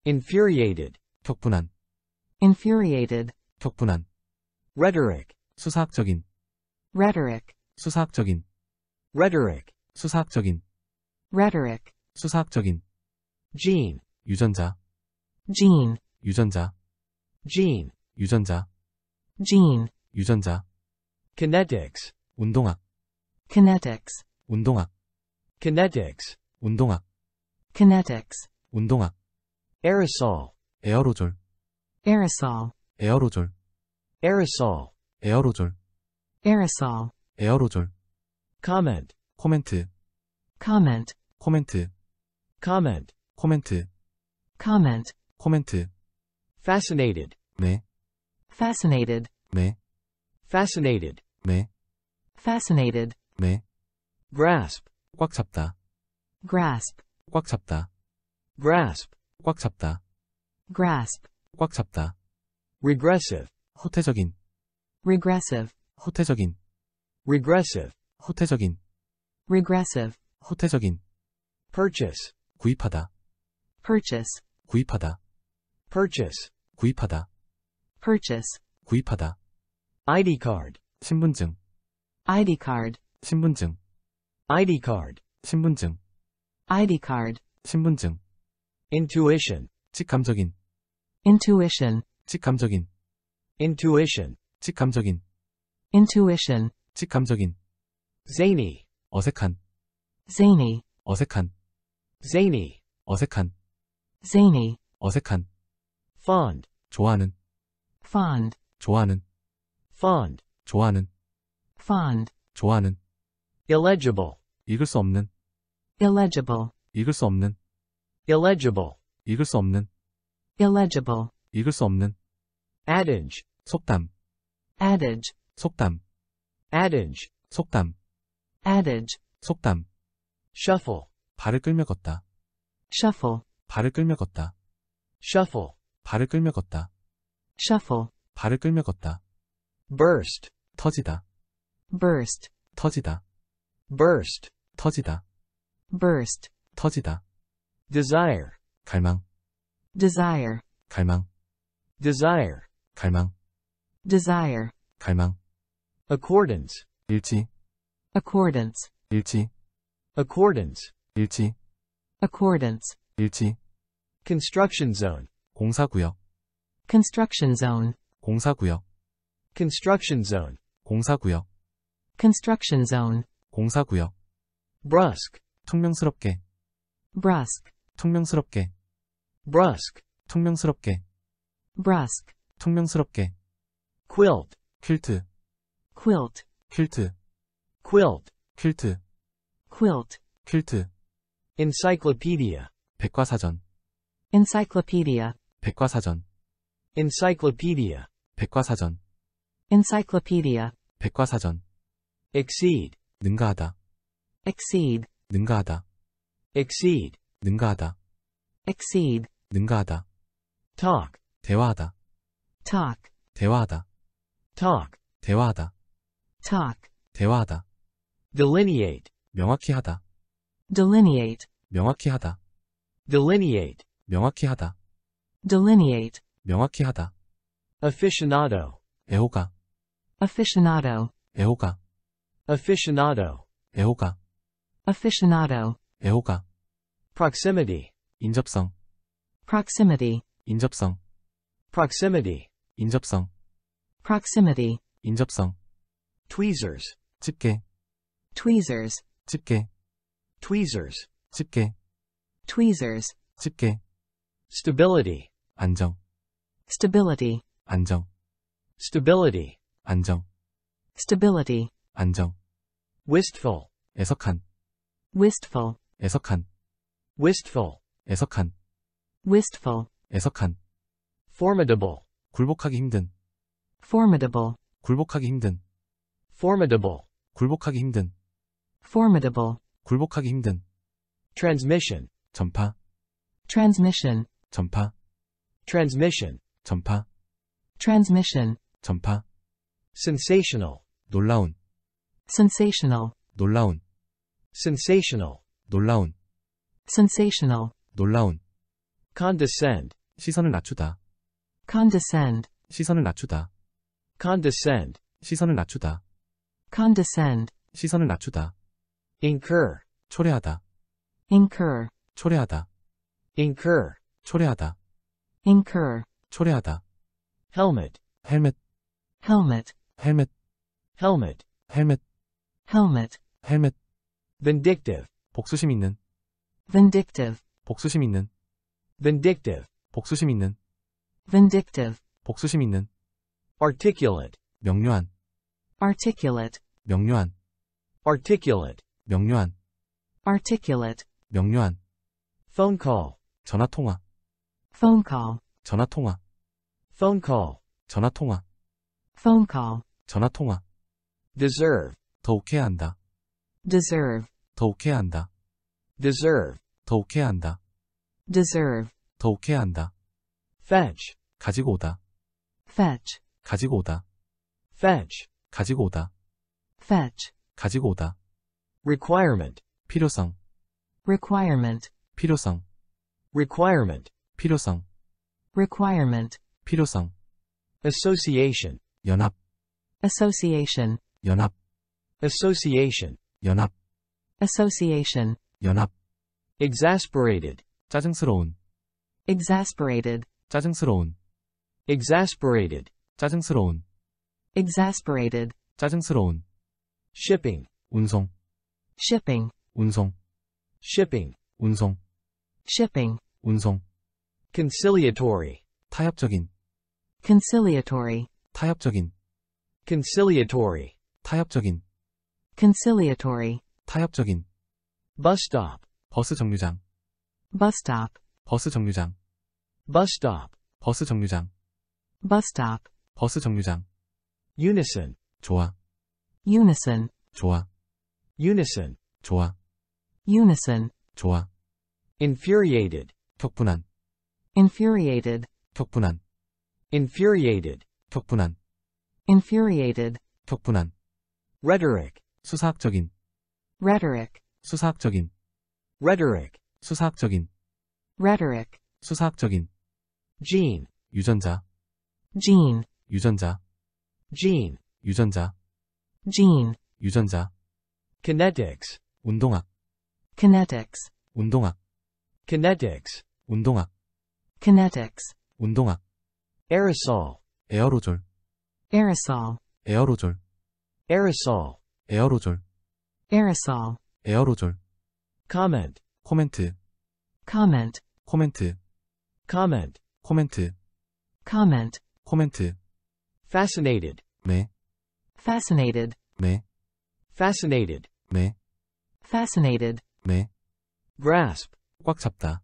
infuriated 격분한 infuriated 격분한 rhetoric 수사학적인 rhetoric 수사학적인 rhetoric 수사학적인 rhetoric 수사학적인 gene 유전자 gene 유전자 gene 유전자 gene 유전자 kinetics 운동학 kinetics 운동학 kinetics 운동학 kinetics 운동학 aerosol 에어로졸 aerosol 에어로졸 aerosol 에어로졸 aerosol 에어로졸 comment 코멘트 comment 코멘트 comment 코멘트 comment 코멘트 fascinated 네 fascinated 네 fascinated 네 fascinated 네 grasp 꽉 잡다 grasp 꽉 잡다 grasp 꽉 잡다 grasp 꽉 잡다 regressive 후퇴적인. regressive 후퇴적인. regressive 후퇴적인. regressive 후퇴적인. purchase 구입하다 purchase 구입하다 purchase 구입하다 purchase 구입하다 ID card 신분증 ID card 신분증 ID card 신분증 ID card 신분증 intuition 직감적인 intuition 직감적인 intuition 직감적인 intuition 직감적인 zany 어색한 zany 어색한 zany 어색한 zany 어색한 fond 좋아하는 fond 좋아하는 fond 좋아하는 fond 좋아하는 illegible 읽을 수 없는 illegible 읽을 수 없는 illegible 읽을 수 없는 illegible 읽을 수 없는 adage 속담 adage 속담 adage 속담 adage 속담 shuffle 발을 끌며 걷다 shuffle 발을 끌며 걷다 shuffle 발을 끌며 걷다 shuffle 발을 끌며 걷다 burst 터지다 burst 터지다 burst 터지다 burst 터지다 desire 갈망 desire 갈망 desire 갈망 desire 갈망 accordance 일치 accordance 일치 accordance 일치 accordance 일치 construction zone 공사구역 construction zone 공사구역 construction zone 공사구역 construction zone 공사구역 brusque 퉁명스럽게 brusque 퉁명스럽게 brusque 퉁명스럽게 brusque 퉁명스럽게 quilt 퀼트 quilt 퀼트 quilt 퀼트 quilt 퀼트 encyclopedia 백과사전 encyclopedia 백과사전 encyclopedia 백과사전 encyclopedia 백과사전 exceed 능가하다 exceed 능가하다 exceed 능가하다. exceed. 능가하다. talk. 대화하다. talk. 대화하다. talk. 대화하다. talk. 대화하다. delineate. 명확히 하다. delineate. 명확히 하다. delineate. 명확히 하다. delineate. 명확히 하다. aficionado. 애호가. aficionado. 애호가. aficionado. 애호가. aficionado. 애호가 proximity 인접성 proximity 인접성 proximity 인접성 proximity 인접성 tweezers 집게 tweezers 집게 tweezers 집게 tweezers 집게 stability 안정 stability 안정 stability 안정 stability 안정 wistful 애석한 wistful 애석한 wistful, 애석한, wistful, 애석한, formidable, 굴복하기 힘든, formidable, 굴복하기 힘든, formidable, 굴복하기 힘든, formidable, 굴복하기 힘든, transmission, 전파, transmission, 전파, transmission, 전파, transmission, 전파, sensational, 놀라운, sensational, 놀라운, sensational, 놀라운, sensational, 놀라운, condescend, 시선을 낮추다, condescend, 시선을 낮추다, condescend, 시선을 낮추다, condescend, 시선을 낮추다, incur, 초래하다, incur, 초래하다, incur, 초래하다, incur, 초래하다, helmet, 헬멧, helmet, 헬멧, helmet, 헬멧, helmet, 헬멧, vindictive, 복수심 있는, vindictive, 복수심 있는 vindictive, 복수심 있는 vindictive, 복수심 있는 articulate, 명료한 articulate, 명료한 articulate, 명료한 articulate, 명료한 phone call, 전화 통화 phone call, 전화 통화 phone call, 전화 통화 phone call, 전화 통화 deserve, 더욱 해야 한다 deserve, 더욱 해야 한다 deserve 한다. deserve 한다. fetch 가지고 오다 fetch 가지고 오다 fetch 가지고 오다 fetch 가지고 오다 requirement 필요성 requirement 필요성 requirement 필요성 requirement 필요성 association 연합 association 연합 association 연합 association 연합 exasperated 짜증스러운 exasperated 짜증스러운 exasperated 짜증스러운 exasperated 짜증스러운 shipping 운송 shipping 운송 shipping 운송 shipping 운송 conciliatory 타협적인 conciliatory 타협적인 conciliatory 타협적인 conciliatory 타협적인 bus stop 버스 정류장 bus stop 버스 정류장 bus stop 버스 정류장 bus stop 버스 정류장 unison 좋아 unison 좋아 unison 좋아 unison 좋아 infuriated 격분한 infuriated 격분한 infuriated 격분한 infuriated 격분한 rhetoric 수사학적인 rhetoric 수사학적인 rhetoric 수사학적인 rhetoric 수사학적인 gene 유전자 gene 유전자 gene 유전자 gene 유전자 kinetics 운동학 kinetics 운동학 kinetics 운동학 kinetics 운동학 aerosol 에어로졸 aerosol 에어로졸 aerosol 에어로졸 aerosol 에어로졸 comment 코멘트 comment 코멘트 comment 코멘트 comment 코멘트 fascinated 네 fascinated 네 fascinated 네 fascinated 네 grasp 꽉 잡다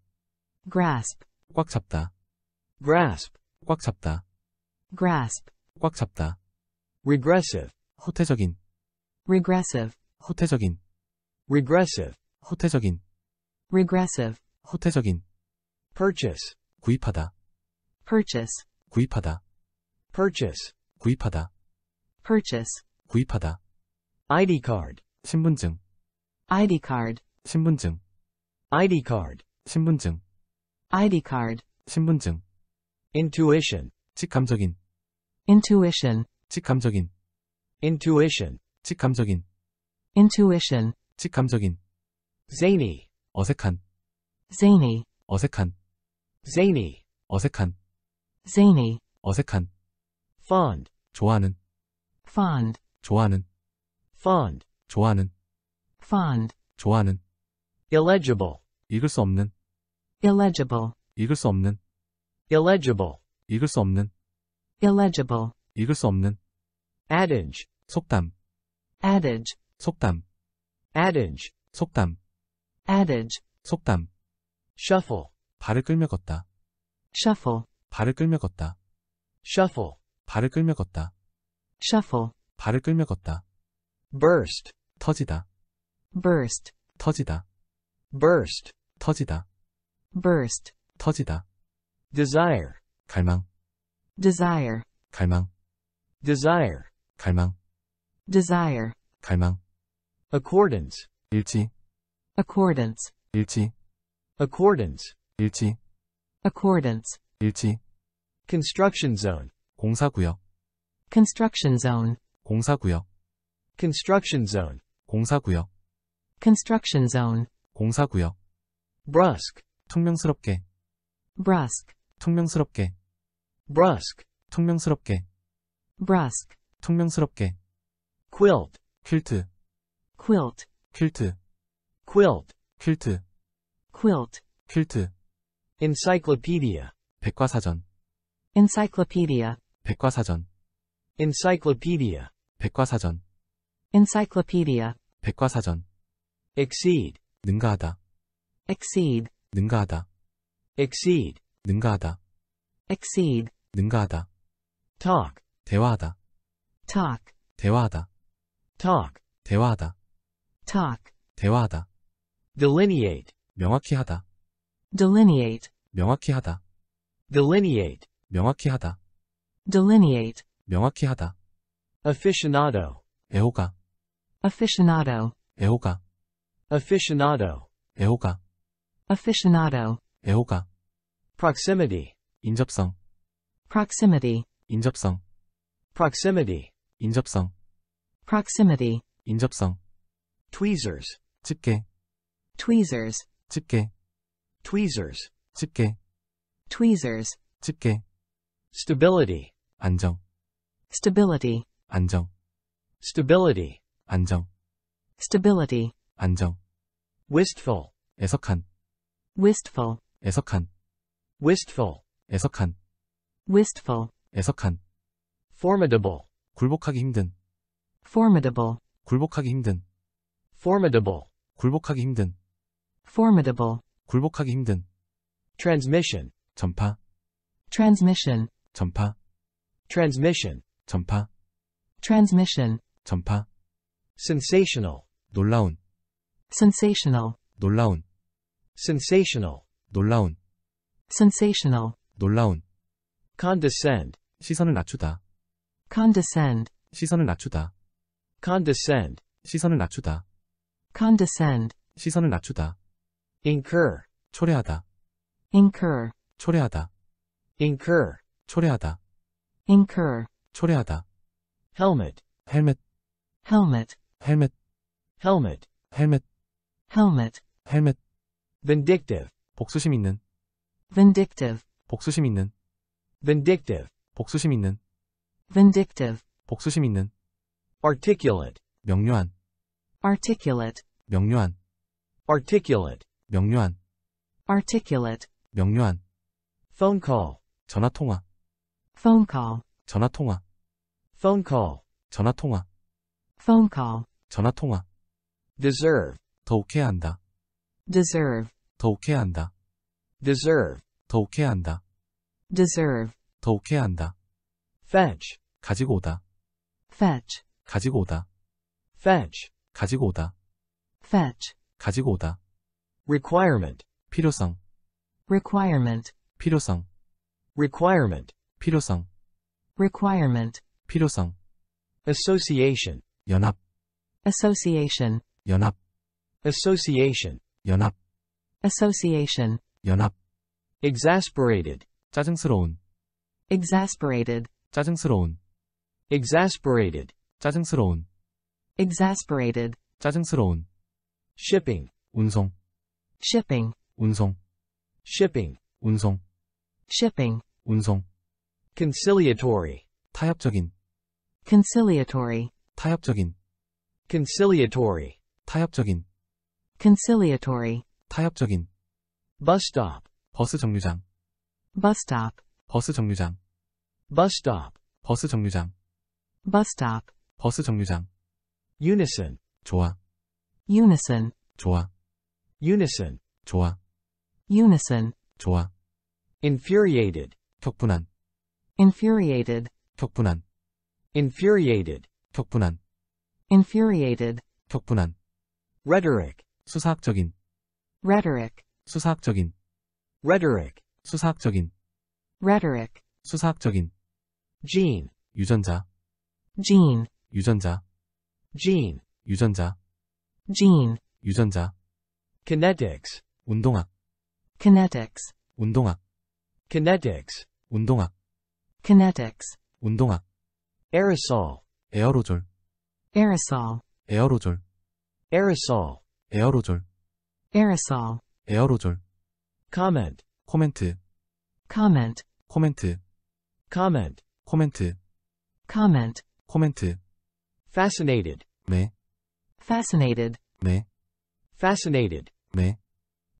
grasp 꽉 잡다 grasp 꽉 잡다 grasp 꽉 잡다 regressive 호태적인 regressive 호태적인 regressive 호태적인 regressive 호태적인 purchase 구입하다 purchase 구입하다 purchase 구입하다 purchase 구입하다 ID card 신분증 ID card 신분증 ID card 신분증 ID card 신분증 intuition 직감적인 intuition 직감적인 intuition 직감적인 intuition 직감적인 zany 어색한 zany 어색한 zany 어색한 zany 어색한 fond 좋아하는 fond 좋아하는 fond 좋아하는 fond 좋아하는 illegible 읽을 수 없는 illegible 읽을 수 없는 illegible 읽을 수 없는 illegible 읽을 수 없는 adage 속담 adage 속담 adage, 속담, adage, 속담, shuffle, 발을 끌며 걷다, shuffle, 발을 끌며 걷다, shuffle, 발을 끌며 걷다, shuffle, 발을 끌며 걷다, burst, 터지다, burst, 터지다, burst, 터지다, burst, 터지다, desire, 갈망, desire, 갈망, desire, 갈망, desire, 갈망, accordance 일치 accordance 일치 accordance 일치 accordance 일치 construction zone 공사구역 construction zone 공사구역 construction zone 공사구역 construction zone 공사구역 brusque 퉁명스럽게 brusque 퉁명스럽게 brusque 퉁명스럽게 brusque 퉁명스럽게 quilt 퀼트 quilt, 퀼트, quilt, 퀼트, quilt. 퀼트, Encyclopedia. 백과사전, Encyclopedia. 백과사전, Encyclopedia. 백과사전, Encyclopedia. 백과사전, Exceed. 능가하다, Exceed. 능가하다, Exceed. 능가하다, Exceed. 능가하다, Talk. 대화하다, Talk. 대화하다, Talk. 대화하다, Talk. 대화하다. Delineate. 명확히 하다. Delineate. 명확히 하다. Delineate. 명확히 하다. Delineate. 명확히 하다. Aficionado. 애호가. Aficionado. 애호가. Aficionado. 애호가. Aficionado. 애호가. Proximity. 인접성. Proximity. 인접성. Proximity. 인접성. Proximity. 인접성. tweezers 집게 tweezers 집게 tweezers 집게 tweezers 집게 stability 안정 stability 안정 stability 안정 stability 안정 wistful 애석한 wistful 애석한 wistful 애석한 wistful 애석한 formidable 굴복하기 힘든 formidable 굴복하기 힘든 formidable 굴복하기 힘든 formidable 굴복하기 힘든 transmission 전파 transmission 전파 transmission 전파 transmission 전파 sensational 놀라운 sensational 놀라운 sensational 놀라운 sensational 놀라운 condescend 시선을 낮추다 condescend 시선을 낮추다 condescend 시선을 낮추다 condescend, 시선을 낮추다. incur, 초래하다. incur, 초래하다. incur, 초래하다. incur, 초래하다. helmet, 헬멧, helmet, 헬멧, helmet, 헬멧, helmet, 헬멧. vindictive, 복수심 있는, vindictive, 복수심 있는, vindictive, 복수심 있는, vindictive, 복수심 있는, articulate, 명료한, articulate, 명료한, articulate, 명료한, articulate, 명료한, phone call, 전화 통화, phone call, 전화 통화, phone call, 전화 통화, phone call, 전화 통화, deserve, 더 우쾌한다, deserve, 더 우쾌한다, deserve, 더 우쾌한다, deserve, 더 우쾌한다, fetch, 가지고 오다, fetch, 가지고 오다, fetch, 가지고 오다. fetch. 가지고 오다. requirement. 필요성. requirement. 필요성. requirement. 필요성. requirement. 필요성. association. 연합. association. 연합. association. 연합. association. 연합. exasperated. 짜증스러운. exasperated. 짜증스러운. exasperated. 짜증스러운. exasperated, 짜증스러운, shipping, 운송, shipping, 운송, shipping, 운송, shipping, 운송, conciliatory, 타협적인, conciliatory, 타협적인, conciliatory, 타협적인, conciliatory, 타협적인, bus stop, 버스 정류장, bus stop, 버스 정류장, bus stop, 버스 정류장, bus stop, 버스 정류장, Unison. 좋아. Unison. 좋아. Unison. 좋아. Unison. 좋아. Infuriated. 격분한. Infuriated. 격분한. Infuriated. 격분한. Infuriated. 격분한. Rhetoric. 수사학적인. Rhetoric. 수사학적인. Rhetoric. 수사학적인. Rhetoric. 수사학적인. Gene. 유전자. Gene. 유전자. gene 유전자 gene 유전자 kinetics 운동학 kinetics 운동학 kinetics 운동학 kinetics 운동학 aerosol 에어로졸 aerosol 에어로졸 aerosol 에어로졸 aerosol 에어로졸 comment 코멘트 comment 코멘트 comment 코멘트 comment 코멘트 Fascinated. Me. Fascinated. Me. Fascinated. Me.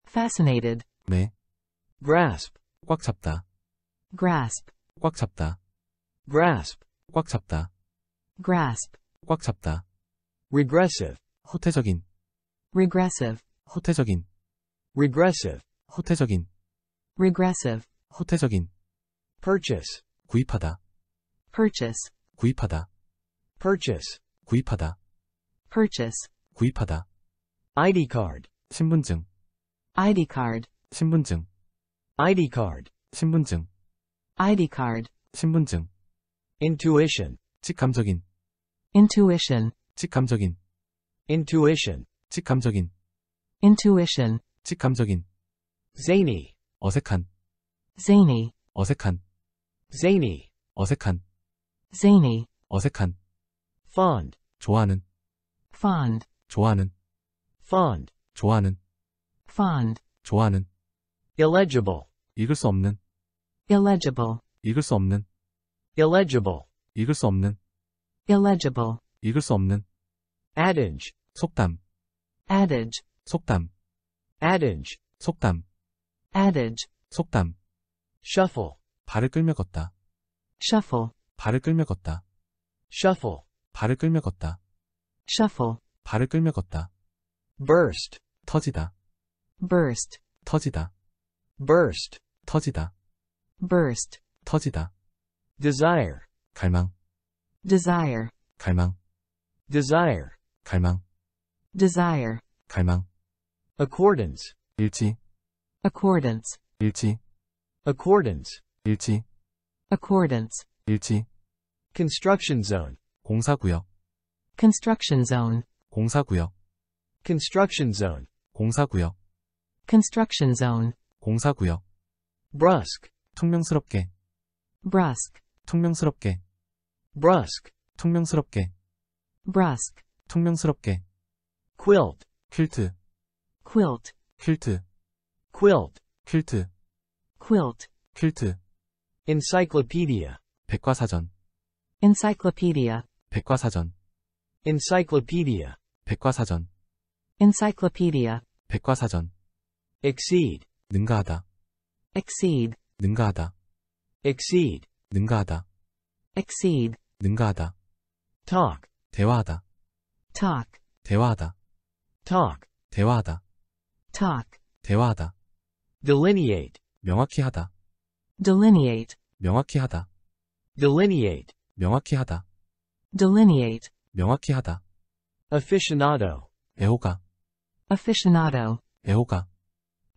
Fascinated. Me. Grasp. 꽉 잡다. Grasp. 꽉 잡다. Grasp. 꽉 잡다. Grasp. 꽉 잡다. Regressive. 후퇴적인. Regressive. 후퇴적인. Regressive. 후퇴적인. Regressive. 후퇴적인. Purchase. 구입하다. Purchase. 구입하다. purchase 구입하다 purchase 구입하다 ID card 신분증 ID card 신분증 ID card 신분증 ID card 신분증 intuition 직감적인 intuition 직감적인 intuition 직감적인 intuition 직감적인 zany 어색한 zany 어색한 zany 어색한 zany 어색한 fond 좋아하는 fond 좋아하는 fond 좋아하는 fond 좋아하는 illegible 읽을 수 없는 illegible 읽을 수 없는 illegible 읽을 수 없는 illegible 읽을 수 없는 adage 속담 adage 속담 adage 속담 adage 속담 shuffle 발을 끌며 걷다 shuffle 발을 끌며 걷다 shuffle 발을 끌며 걷다. shuffle 발을 끌며 걷다. burst 터지다. burst 터지다. burst 터지다. burst 터지다. desire 갈망. desire 갈망. desire 갈망. desire 갈망. accordance 일치. accordance 일치. accordance 일치. accordance 일치. construction zone 공사구역 construction zone 공사구역 construction zone 공사구역 construction zone 공사구역 brusque 퉁명스럽게 brusque 퉁명스럽게 brusque 퉁명스럽게 brusque 퉁명스럽게 quilt 퀼트 quilt 퀼트 quilt 퀼트 quilt 퀼트 encyclopedia 백과사전 encyclopedia 백과사전 encyclopedia 백과사전 encyclopedia 백과사전 exceed 능가하다 exceed 능가하다 exceed 능가하다 exceed 능가하다 talk 대화하다 talk 대화하다 talk 대화하다 talk 대화하다 delineate 명확히 하다 delineate 명확히 하다 delineate 명확히 하다 delineate, 명확히 하다. aficionado, 애호가. aficionado, 애호가.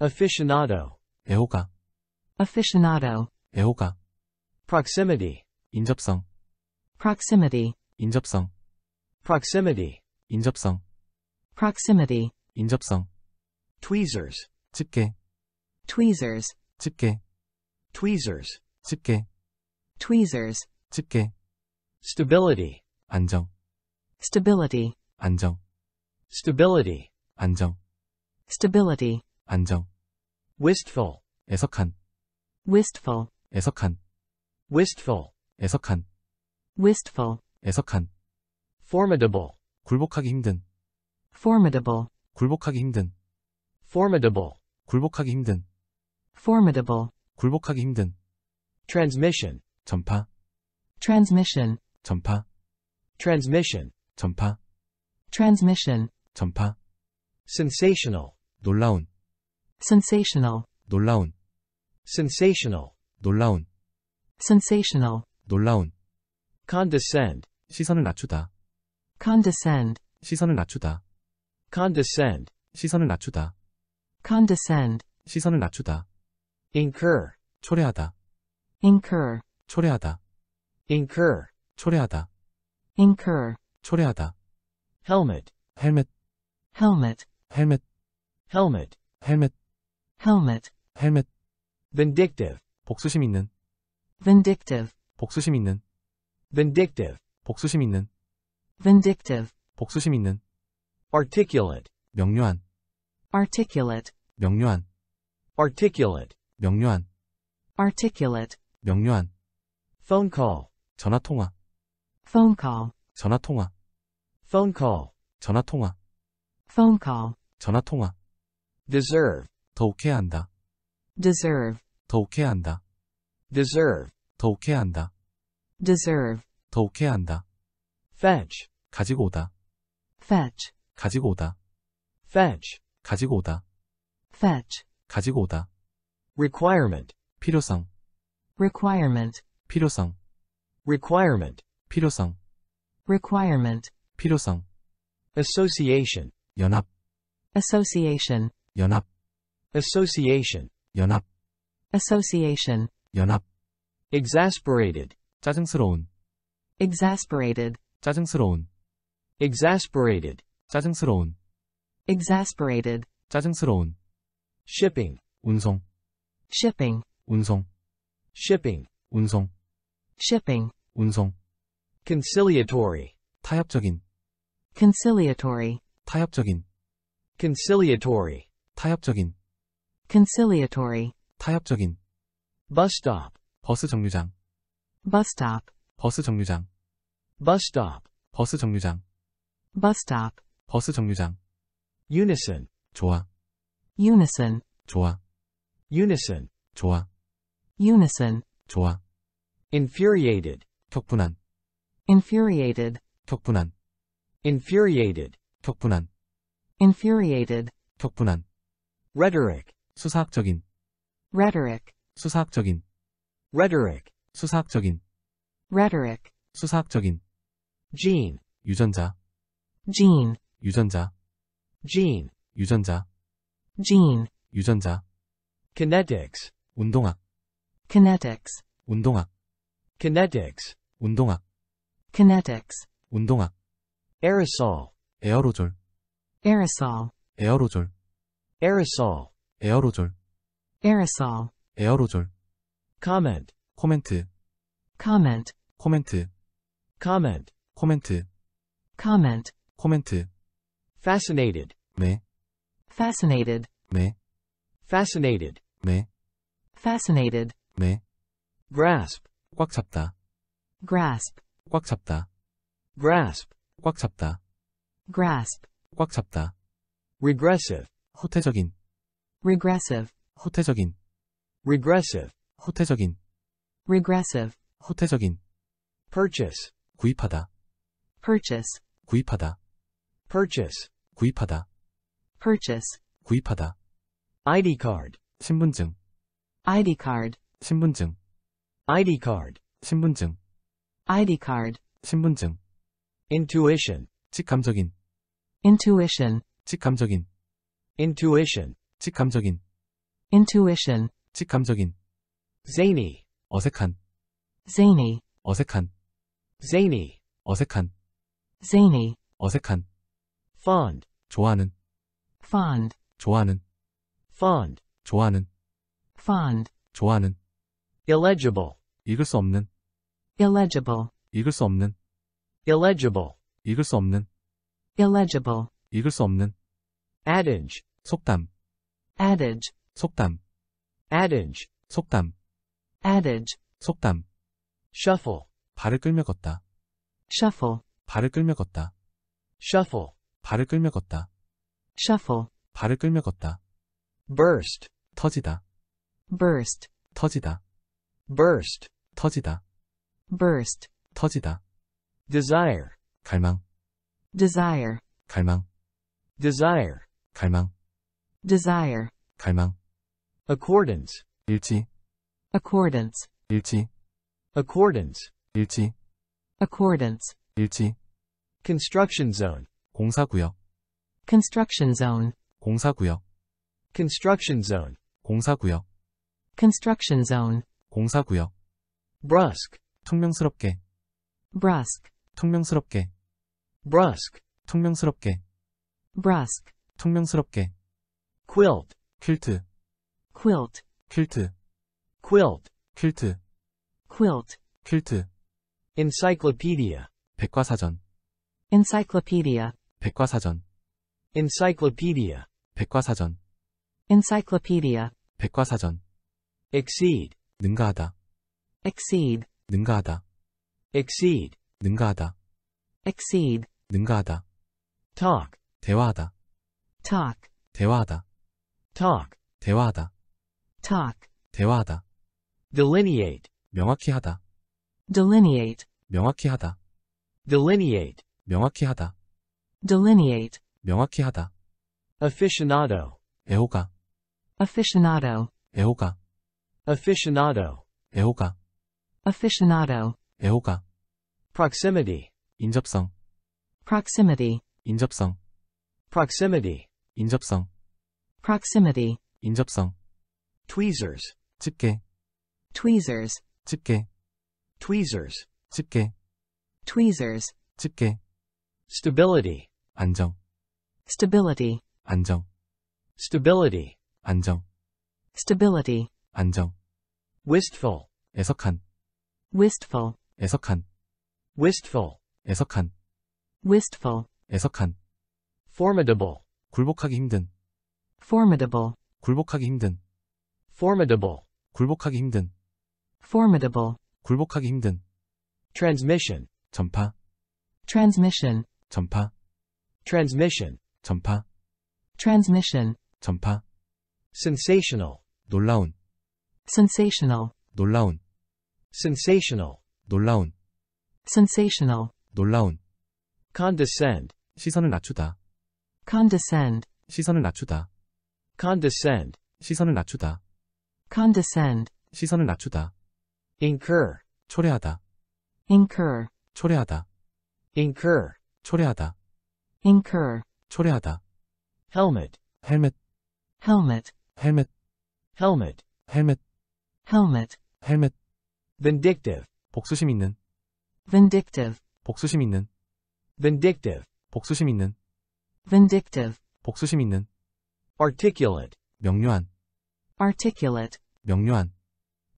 aficionado, 애호가. aficionado, 애호가. proximity, 인접성. proximity, 인접성. proximity, 인접성. proximity, 인접성. tweezers, 집게. tweezers, 집게. tweezers, 집게. tweezers, 집게. stability, 안정 stability 안정 stability 안정 stability 안정 wistful 애석한 wistful 애석한 wistful 애석한 wistful 애석한 formidable 굴복하기 힘든 formidable 굴복하기 힘든 formidable 굴복하기 힘든 formidable 굴복하기 힘든 transmission 전파 transmission 전파 transmission 전파 transmission 전파 sensational 놀라운 sensational 놀라운 sensational 놀라운 sensational 놀라운 condescend 시선을 낮추다 condescend 시선을 낮추다 condescend 시선을 낮추다 condescend 시선을 낮추다 incur 초래하다 incur 초래하다 incur 초래하다 incur 초래하다 helmet 헬멧 helmet 헬멧 helmet 헬멧 helmet 헬멧 vindictive 복수심 있는 vindictive 복수심 있는 vindictive 복수심 있는 vindictive 복수심 있는 articulate 명료한 articulate 명료한 articulate 명료한 articulate 명료한 phone call 전화 통화 phone call, 전화 통화, phone call, 전화 통화, phone call, 전화 통화, deserve, 더욱해야 한다, deserve, 더욱해야 한다, deserve, 더욱해야 한다, deserve, 더욱해야 한다, fetch, 가지고 오다, fetch, 가지고 오다, fetch, 가지고 오다, fetch, 가지고 오다, requirement, 필요성, requirement, 필요성, requirement, 필요성 requirement 필요성 association 연합 association 연합 association 연합 association 연합 exasperated 짜증스러운 exasperated 짜증스러운 exasperated 짜증스러운 exasperated 짜증스러운 shipping 운송 shipping 운송 shipping 운송 shipping 운송 conciliatory 타협적인 conciliatory 타협적인 conciliatory 타협적인 conciliatory 타협적인 bus stop 버스 정류장 bus stop 버스 정류장 bus stop 버스 정류장 bus stop 버스 정류장 unison 좋아 unison 좋아 unison 좋아 unison 좋아 infuriated 격분한 infuriated 격분한 infuriated 격분한 infuriated 격분한 rhetoric 수사학적인 rhetoric 수사학적인 rhetoric 수사학적인 rhetoric 수사학적인 gene 유전자 gene 유전자 gene 유전자 gene 유전자 kinetics 운동학 kinetics 운동학 kinetics 운동학 kinetics, 운동학, aerosol, 에어로졸, aerosol, 에어로졸, aerosol, 에어로졸, aerosol, 에어로졸, comment, 코멘트, comment, 코멘트, comment, 코멘트, comment, 코멘트, fascinated, 네, fascinated, 네, fascinated, 네, fascinated, 네, grasp, 꽉 잡다, grasp, 꽉 잡다. grasp 꽉 잡다. grasp 꽉 잡다. regressive 호태적인 regressive 호태적인 regressive 호태적인 regressive 호태적인 purchase 구입하다 purchase 구입하다 purchase 구입하다 purchase 구입하다 ID card 신분증 ID card 신분증 ID card 신분증 ID card. 신분증. Intuition. 직감적인. Intuition. 직감적인. Intuition. 직감적인. Intuition. 직감적인. Zany. 어색한. Zany. 어색한. Zany. 어색한. Zany. 어색한. Fond. 좋아하는. Fond. 좋아하는. Fond. 좋아하는. Fond. 좋아하는. Illegible. 읽을 수 없는. illegible, 읽을 수 없는 illegible, 읽을 수 없는 illegible, 읽을 수 없는 adage, 속담 adage, 속담 adage, 속담 adage, 속담 shuffle, 발을 끌며 걷다 shuffle, 발을 끌며 걷다 shuffle, 발을 끌며 걷다 shuffle, 발을 끌며 걷다 burst, 터지다 burst, 터지다 burst, 터지다 burst 터지다 desire 갈망 desire 갈망 desire 갈망 desire 갈망 accordance 일치 accordance 일치 accordance 일치 accordance 일치 construction zone 공사구역 construction zone 공사구역 construction zone 공사구역 construction zone 공사구역 brusque 퉁명스럽게 brusque 퉁명스럽게 brusque 퉁명스럽게 brusque 퉁명스럽게 quilt 퀼트 quilt 퀼트 quilt 퀼트 quilt 퀼트 encyclopedia 백과사전 encyclopedia 백과사전 encyclopedia 백과사전 encyclopedia 백과사전 exceed 능가하다 exceed 능가하다. exceed 능가하다. exceed 능가하다. talk 대화하다. talk 대화하다. talk 대화하다. talk 대화하다. delineate 명확히 하다. delineate 명확히 하다. delineate 명확히 하다. delineate 명확히 하다. aficionado 애호가 aficionado 애호가 aficionado 애호가 aficionado, 애호가, proximity, 인접성, proximity, 인접성, proximity, 인접성, proximity, 인접성, tweezers, 집게, tweezers, 집게, tweezers, 집게, tweezers, 집게, stability, 안정, stability, 안정, stability, 안정, stability, 안정, wistful, 애석한, wistful, 애석한, wistful, 애석한, wistful, 애석한, formidable, 굴복하기 힘든, formidable, 굴복하기 힘든, formidable, 굴복하기 힘든, formidable, 굴복하기 힘든, transmission, 전파, transmission, 전파, transmission, 전파, transmission, 전파, sensational, 놀라운, sensational, 놀라운, sensational 놀라운 sensational 놀라운 condescend 시선을 낮추다 condescend 시선을 낮추다 condescend 시선을 낮추다 condescend 시선을 낮추다 incur 초래하다 incur 초래하다 incur 초래하다 incur 초래하다 helmet 헬멧 Helmet, 헬멧 Helmet, 헬멧 Helmet, 헬멧 vindictive 복수심 있는 vindictive 복수심 있는 vindictive 복수심 있는 vindictive 복수심 있는 articulate 명료한 articulate 명료한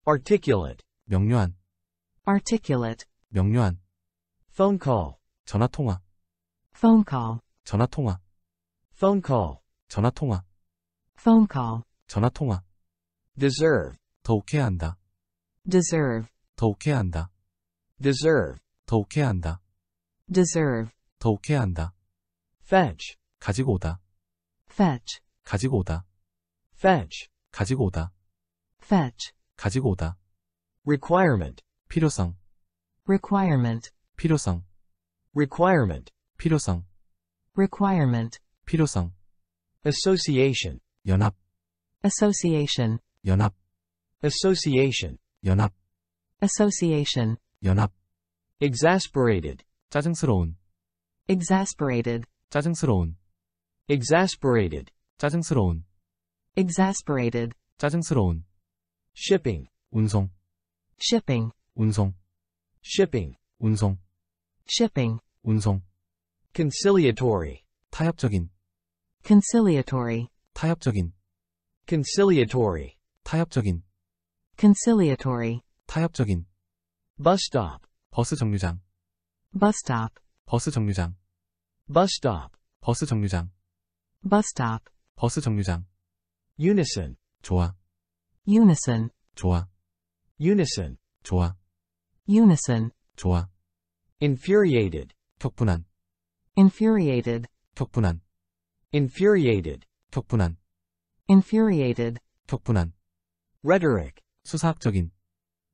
articulate 명료한 articulate 명료한 phone call 전화 통화 phone call 전화 통화 phone call 전화 통화 phone call 전화 통화 deserve 더욱 해야 한다 deserve 더 한다. deserve 더 한다. deserve 더 한다. fetch 가지고 오다 fetch 가지고 오다 fetch 가지고 오다 fetch 가지고 오다 requirement 필요성 requirement 필요성 requirement 필요성 requirement 필요성 association 연합 association 연합 association 연합 association 연합 exasperated 짜증스러운 exasperated 짜증스러운 exasperated 짜증스러운 exasperated 짜증스러운 shipping 운송 shipping 운송 shipping 운송 shipping 운송 conciliatory 타협적인 conciliatory 타협적인 conciliatory 타협적인 conciliatory 타협적인 bus stop 버스 정류장 bus stop 버스 정류장 bus stop 버스 정류장 bus stop 버스 정류장 unison 좋아 unison 좋아 unison 좋아 unison 좋아 infuriated 격분한 infuriated 격분한 infuriated 격분한 infuriated 격분한 rhetoric 수사학적인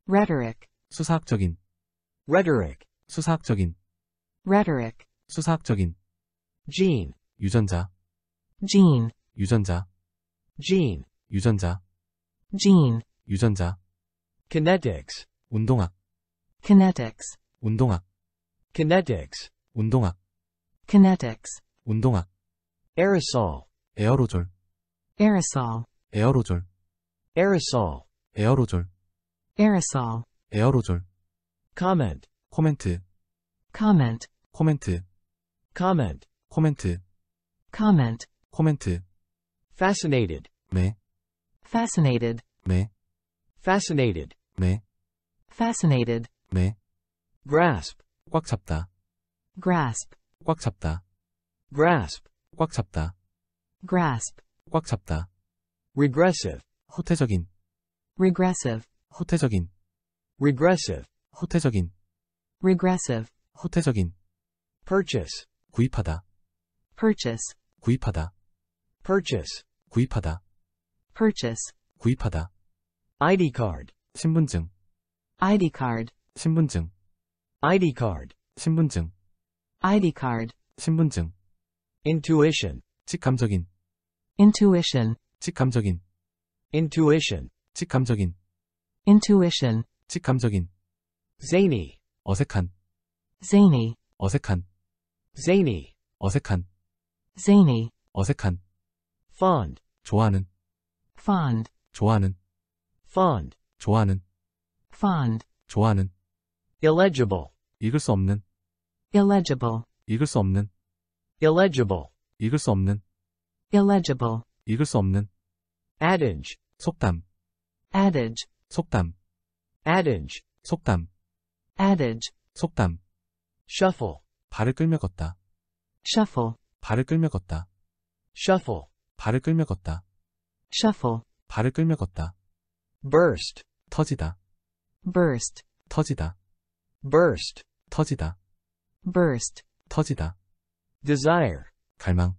rhetoric 수사학적인 rhetoric 수사학적인 rhetoric 수사학적인 gene 유전자 gene 유전자 gene 유전자 gene 유전자 kinetics 운동학 kinetics 운동학 kinetics 운동학 kinetics 운동학 aerosol 에어로졸 aerosol 에어로졸 aerosol 에어로졸 aerosol 에어로졸 comment 코멘트 comment 코멘트 comment 코멘트 comment 코멘트 fascinated 네 fascinated 네 fascinated 네 fascinated 네 grasp 꽉 잡다 grasp 꽉 잡다 grasp 꽉 잡다 grasp 꽉 잡다 regressive 후퇴적인 regressive 후퇴적인 regressive 후퇴적인 regressive 후퇴적인 purchase 구입하다 purchase 구입하다 purchase 구입하다 purchase 구입하다 ID card 신분증 ID card 신분증 ID card 신분증 ID card 신분증 intuition 직감적인 intuition 직감적인 intuition 직감적인 intuition 직감적인 zany 어색한 zany 어색한 zany 어색한 zany 어색한 fond 좋아하는 fond 좋아하는 fond 좋아하는 fond 좋아하는 illegible 읽을 수 없는 illegible 읽을 수 없는 illegible 읽을 수 없는 illegible 읽을 수 없는 adage 속담 adage 속담 adage 속담 adage 속담 shuffle 발을 끌며 걷다 shuffle 발을 끌며 걷다 shuffle 발을 끌며 걷다 shuffle 발을 끌며 걷다 burst 터지다 burst 터지다 burst 터지다 burst 터지다 desire 갈망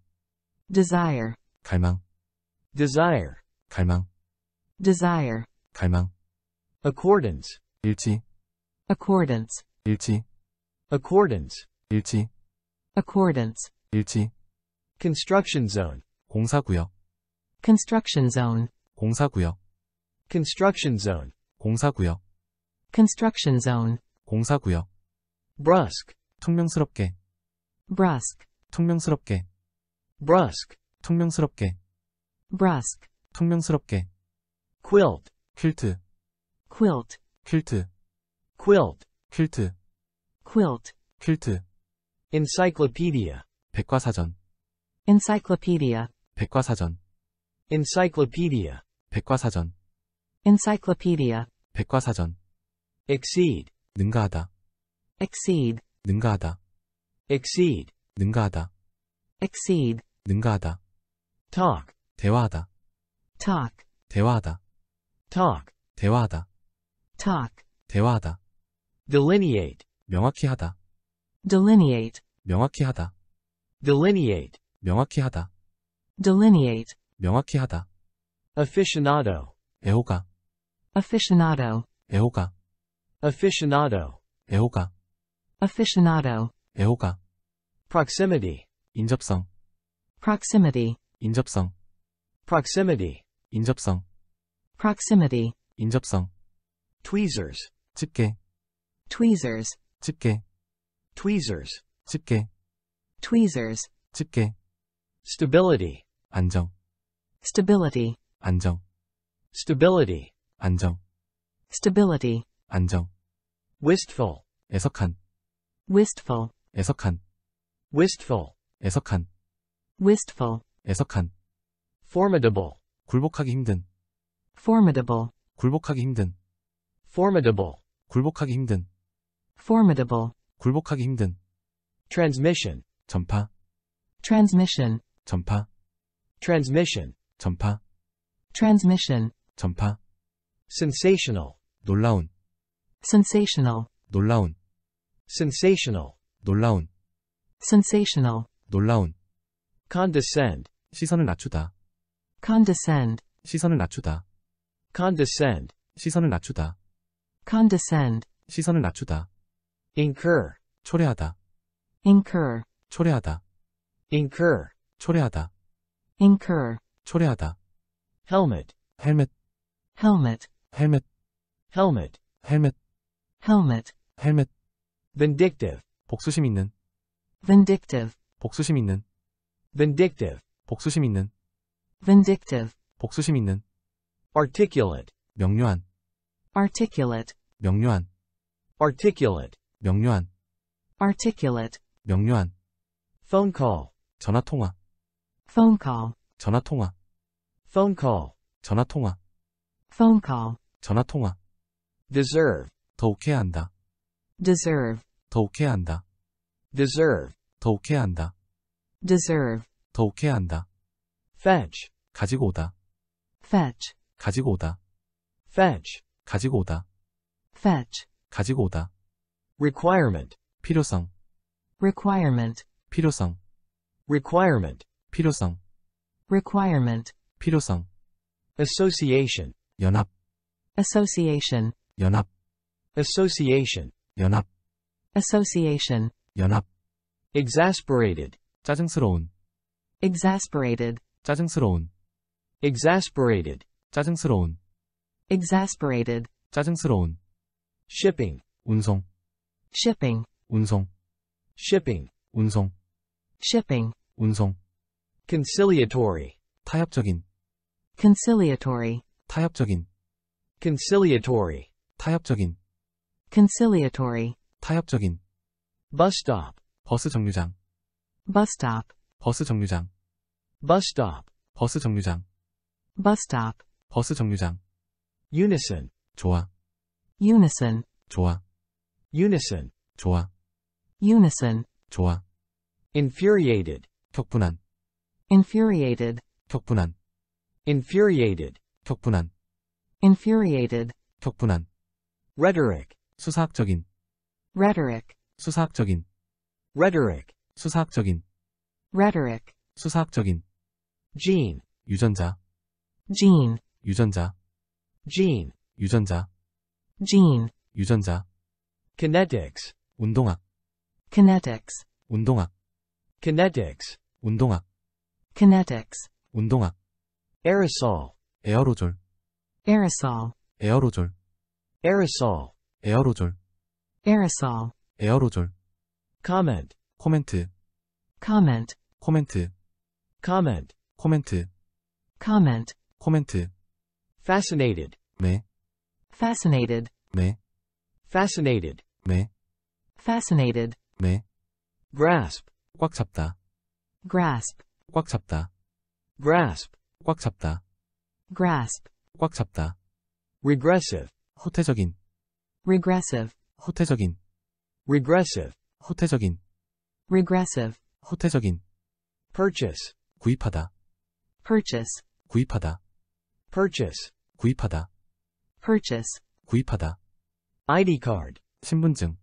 desire 갈망 desire 갈망 desire 갈망 accordance 일치 accordance 일치 accordance 일치 accordance 일치 construction zone 공사구역 construction zone 공사구역 construction zone 공사구역 construction zone 공사구역 brusque 퉁명스럽게 brusque 퉁명스럽게 brusque 퉁명스럽게 brusque 퉁명스럽게 quilt, 퀼트, quilt, 퀼트, quilt, 퀼트, quilt. 퀼트, Encyclopedia. 백과사전, Encyclopedia. 백과사전, Encyclopedia. 백과사전, Encyclopedia. 백과사전, Exceed. 능가하다, Exceed. 능가하다, Exceed. 능가하다, Exceed. 능가하다, Talk. 대화하다, Talk. 대화하다, talk 대화하다 talk 대화하다 delineate 명확히 하다 delineate 명확히 하다 delineate 명확히 하다 delineate 명확히 하다 aficionado 애호가 aficionado 애호가 aficionado 애호가 aficionado 애호가 proximity 인접성 proximity 인접성 proximity 인접성 proximity 인접성 tweezers 집게 tweezers 집게 tweezers 집게 tweezers 집게 stability 안정 stability 안정 stability 안정 stability 안정 wistful 애석한 wistful 애석한 wistful 애석한 wistful 애석한 formidable 굴복하기 힘든 formidable 굴복하기 힘든 formidable 굴복하기 힘든 formidable 굴복하기 힘든 transmission 전파 transmission 전파 transmission 전파 transmission 전파 sensational 놀라운 sensational 놀라운 sensational 놀라운 sensational 놀라운 condescend 시선을 낮추다 condescend 시선을 낮추다 condescend 시선을 낮추다 condescend 시선을 낮추다 incur 초래하다 incur 초래하다 incur 초래하다 incur 초래하다 helmet 헬멧 helmet 헬멧 helmet 헬멧 helmet 헬멧 vindictive 복수심 있는 vindictive 복수심 있는 vindictive 복수심 있는 vindictive 복수심 있는 articulate 명료한 articulate 명료한 articulate 명료한 articulate 명료한 phone call 전화 통화 phone call 전화 통화 phone call 전화 통화 phone call 전화 통화 deserve 더 우쾌한다 deserve 더 우쾌한다 deserve 더 우쾌한다 deserve 더 우쾌한다 fetch 가지고 오다 fetch 가지고 오다. fetch 가지고 오다. fetch 가지고 오다. requirement 필요성 requirement 필요성 requirement 필요성 requirement 필요성 association 연합 association 연합 association 연합 association 연합 exasperated 짜증스러운 exasperated 짜증스러운 exasperated 짜증스러운 exasperated 짜증스러운 shipping 운송 shipping 운송 shipping 운송 shipping 운송 conciliatory 타협적인 conciliatory 타협적인 conciliatory 타협적인 conciliatory 타협적인 bus stop 버스 정류장 bus stop 버스 정류장 bus stop 버스 정류장 bus stop 버스 정류장. Unison. 좋아. Unison. 좋아. Unison. 좋아. Unison. 좋아. Infuriated. 격분한. Infuriated. 격분한. Infuriated. 격분한. Infuriated. 격분한. Rhetoric. 수사학적인. Rhetoric. 수사학적인. Rhetoric. 수사학적인. Rhetoric. 수사학적인. Gene. 유전자. Gene. 유전자 gene 유전자 gene 유전자 kinetics 운동학 kinetics 운동학 kinetics 운동학 kinetics 운동학 aerosol 에어로졸 aerosol 에어로졸 aerosol 에어로졸 aerosol 에어로졸 comment 코멘트 comment 코멘트 comment 코멘트 comment 코멘트 Fascinated. Me. Fascinated. Me. Fascinated. Me. Fascinated. Me. Grasp. 꽉 잡다. Grasp. 꽉 잡다. Grasp. 꽉 잡다. Grasp. 꽉 잡다. Regressive. 후퇴적인. Regressive. 후퇴적인. Regressive. 후퇴적인. Regressive. 후퇴적인. Purchase. 구입하다. Purchase. 구입하다. purchase 구입하다 purchase 구입하다 ID card 신분증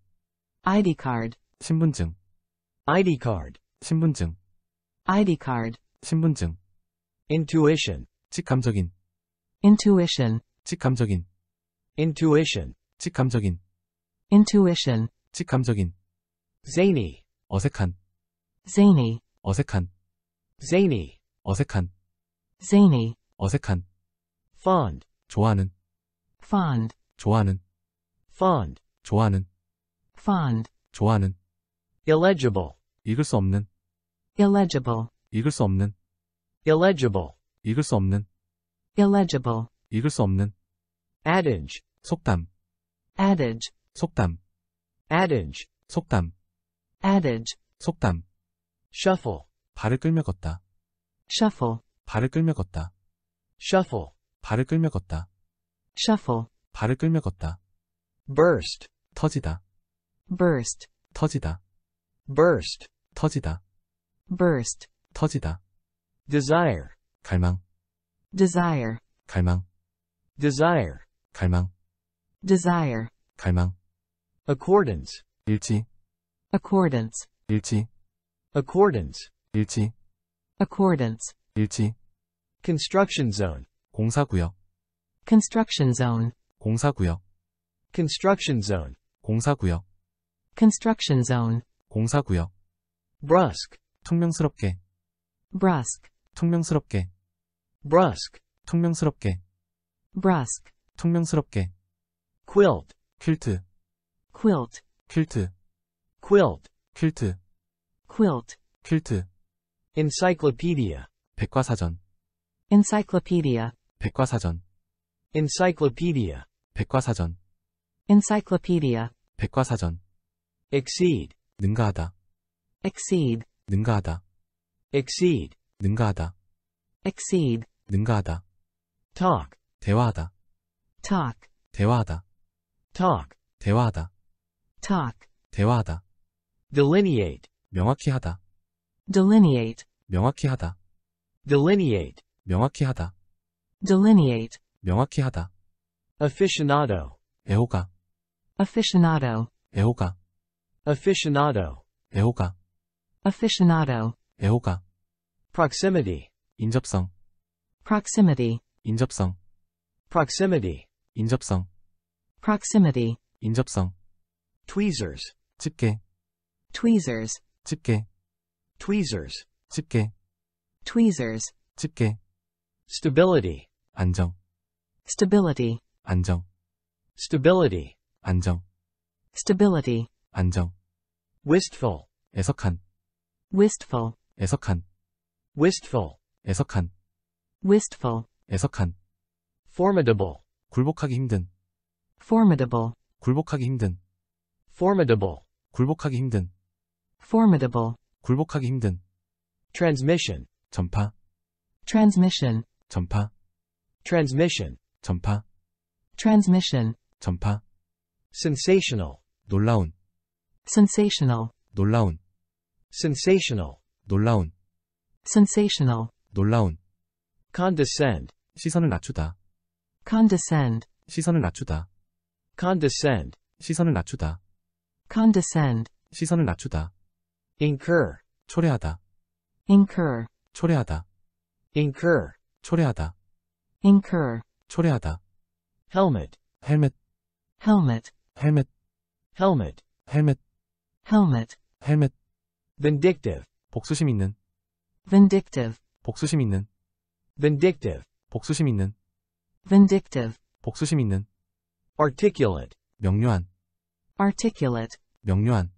ID card 신분증 ID card 신분증 ID card 신분증 intuition 직감적인 intuition 직감적인 intuition 직감적인 intuition 직감적인 zany 어색한 zany 어색한 zany 어색한 zany 어색한 fond 좋아하는 fond 좋아하는 fond 좋아하는 fond 좋아하는 illegible 읽을 수 없는 illegible 읽을 수 없는 illegible 읽을 수 없는 illegible 읽을 수 없는 adage 속담 adage 속담 adage 속담 adage 속담 shuffle 발을 끌며 걷다 shuffle 발을 끌며 걷다 shuffle 발을 끌며 걷다. shuffle 발을 끌며 걷다. burst 터지다. burst 터지다. burst 터지다. burst 터지다. desire 갈망. desire 갈망. desire 갈망. desire 갈망. accordance 일치. accordance 일치. accordance 일치. accordance 일치. construction zone 공사구역 construction zone 공사구역 construction zone 공사구역 construction zone 공사구역 brusque 퉁명스럽게 brusque 퉁명스럽게 brusque 퉁명스럽게 brusque 퉁명스럽게 quilt 퀼트 quilt 퀼트 quilt 퀼트 quilt 퀼트 encyclopedia 백과사전 encyclopedia 백과사전 encyclopedia 백과사전 encyclopedia 백과사전 exceed 능가하다 exceed 능가하다 exceed 능가하다 exceed 능가하다 talk 대화하다 talk 대화하다 talk 대화하다 talk 대화하다 delineate 명확히 하다 delineate 명확히 하다 delineate 명확히 하다 delineate 명확히 하다 aficionado 애호가 aficionado 애호가 aficionado 애호가 aficionado 애호가 proximity 인접성 proximity 인접성 proximity 인접성 proximity 인접성 tweezers 집게 tweezers 집게 tweezers 집게 tweezers 집게 stability 안정 stability 안정 stability 안정 stability 안정 wistful 애석한 wistful 애석한 wistful 애석한 wistful 애석한 formidable 굴복하기 힘든 formidable 굴복하기 힘든 formidable 굴복하기 힘든 formidable 굴복하기 힘든 transmission 전파 transmission 전파 transmission 전파 transmission 전파 sensational 놀라운 sensational 놀라운 sensational 놀라운 sensational 놀라운 condescend 시선을 낮추다 condescend 시선을 낮추다 condescend 시선을 낮추다 condescend 시선을 낮추다 incur 초래하다 incur 초래하다 incur 초래하다 incur 초래하다 helmet 헬멧 helmet 헬멧 helmet 헬멧 helmet 헬멧 vindictive 복수심 있는 vindictive 복수심 있는 vindictive 복수심 있는 vindictive 복수심 있는 articulate 명료한 articulate 명료한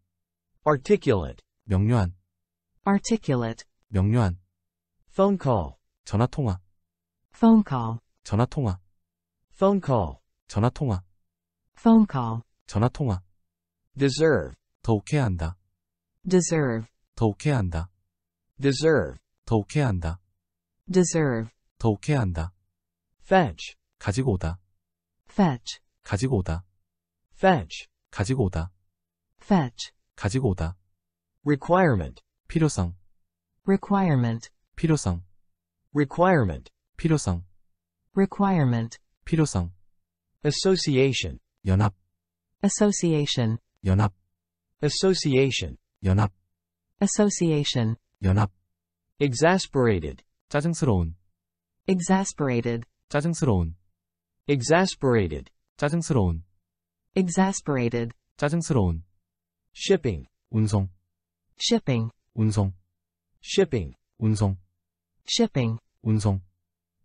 articulate 명료한 articulate 명료한 phone call 전화 통화 phone call 전화 통화 phone call 전화 통화 phone call 전화 통화 deserve 더 한다. deserve 더 한다. deserve 더 한다. deserve 더 한다. fetch 가지고 오다 fetch 가지고 오다 fetch 가지고 오다 fetch 가지고 오다 requirement 필요성 requirement 필요성 requirement 필요성 requirement 필요성 association 연합 association 연합 association 연합 association 연합 exasperated 짜증스러운 exasperated 짜증스러운 exasperated 짜증스러운 exasperated 짜증스러운 shipping 운송 shipping 운송 shipping 운송 shipping 운송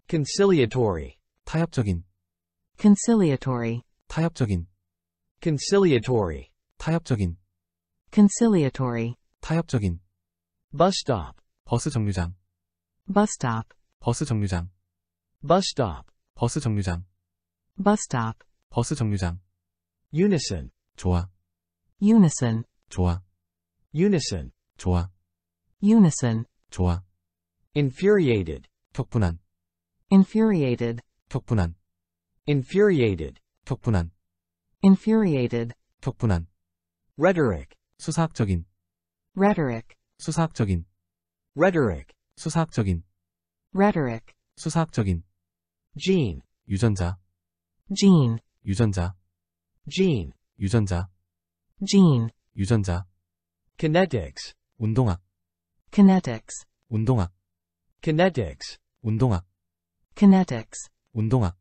conciliatory 타협적인 conciliatory 타협적인 conciliatory 타협적인 conciliatory 타협적인 bus stop 버스 정류장 bus stop 버스 정류장 bus stop 버스 정류장 bus stop 버스 정류장 unison 좋아 unison 좋아 unison 좋아 unison 좋아 infuriated 격분한 infuriated 격분한 infuriated 격분한 infuriated 격분한 rhetoric 수사학적인 rhetoric 수사학적인 rhetoric 수사학적인 rhetoric 수사학적인 gene 유전자 gene 유전자 gene 유전자 gene 유전자 kinetics 운동학 kinetics 운동학 kinetics 운동학 kinetics, 운동학,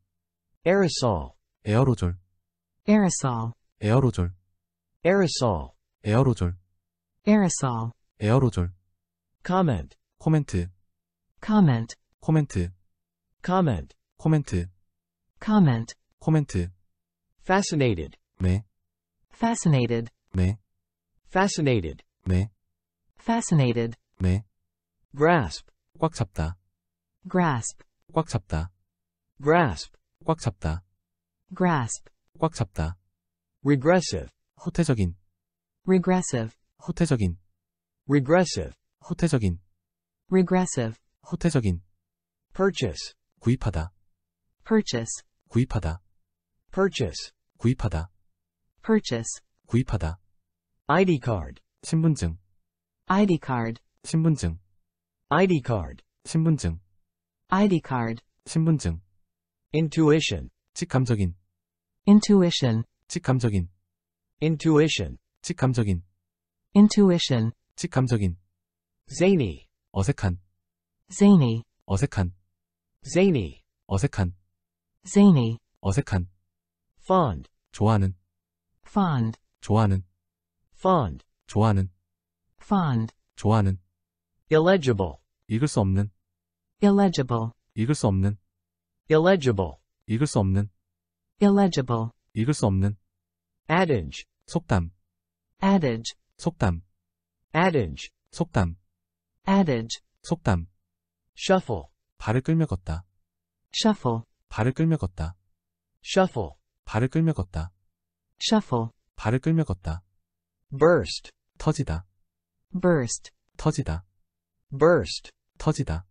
aerosol, 에어로졸, aerosol, 에어로졸, aerosol, 에어로졸, aerosol, 에어로졸, comment, 코멘트, comment, 코멘트, comment, 코멘트, comment, 코멘트, fascinated, 네, fascinated, 네, fascinated, 네, fascinated, 네, grasp, 꽉 잡다, grasp, 꽉 잡다. grasp 꽉 잡다. grasp 꽉 잡다. regressive 허태적인 regressive 허태적인 regressive 허태적인 regressive 허태적인 purchase 구입하다 purchase 구입하다 purchase 구입하다 purchase 구입하다 ID card 신분증 ID card 신분증 ID card 신분증 ID card, 신분증, intuition, 직감적인, intuition, 직감적인, intuition, 직감적인, intuition, 직감적인, zany, 어색한, zany, 어색한, zany, 어색한, zany, 어색한, fond, 좋아하는, fond, 좋아하는, fond, 좋아하는, fond, 좋아하는, illegible, 읽을 수 없는, illegible, 읽을 수 없는 illegible, 읽을 수 없는 illegible, 읽을 수 없는 adage, 속담 adage, 속담 adage, 속담 adage, 속담 shuffle, 발을 끌며 걷다 shuffle, 발을 끌며 걷다 shuffle, 발을 끌며 걷다 shuffle, 발을 끌며 걷다 burst, 터지다 burst, 터지다 burst, 터지다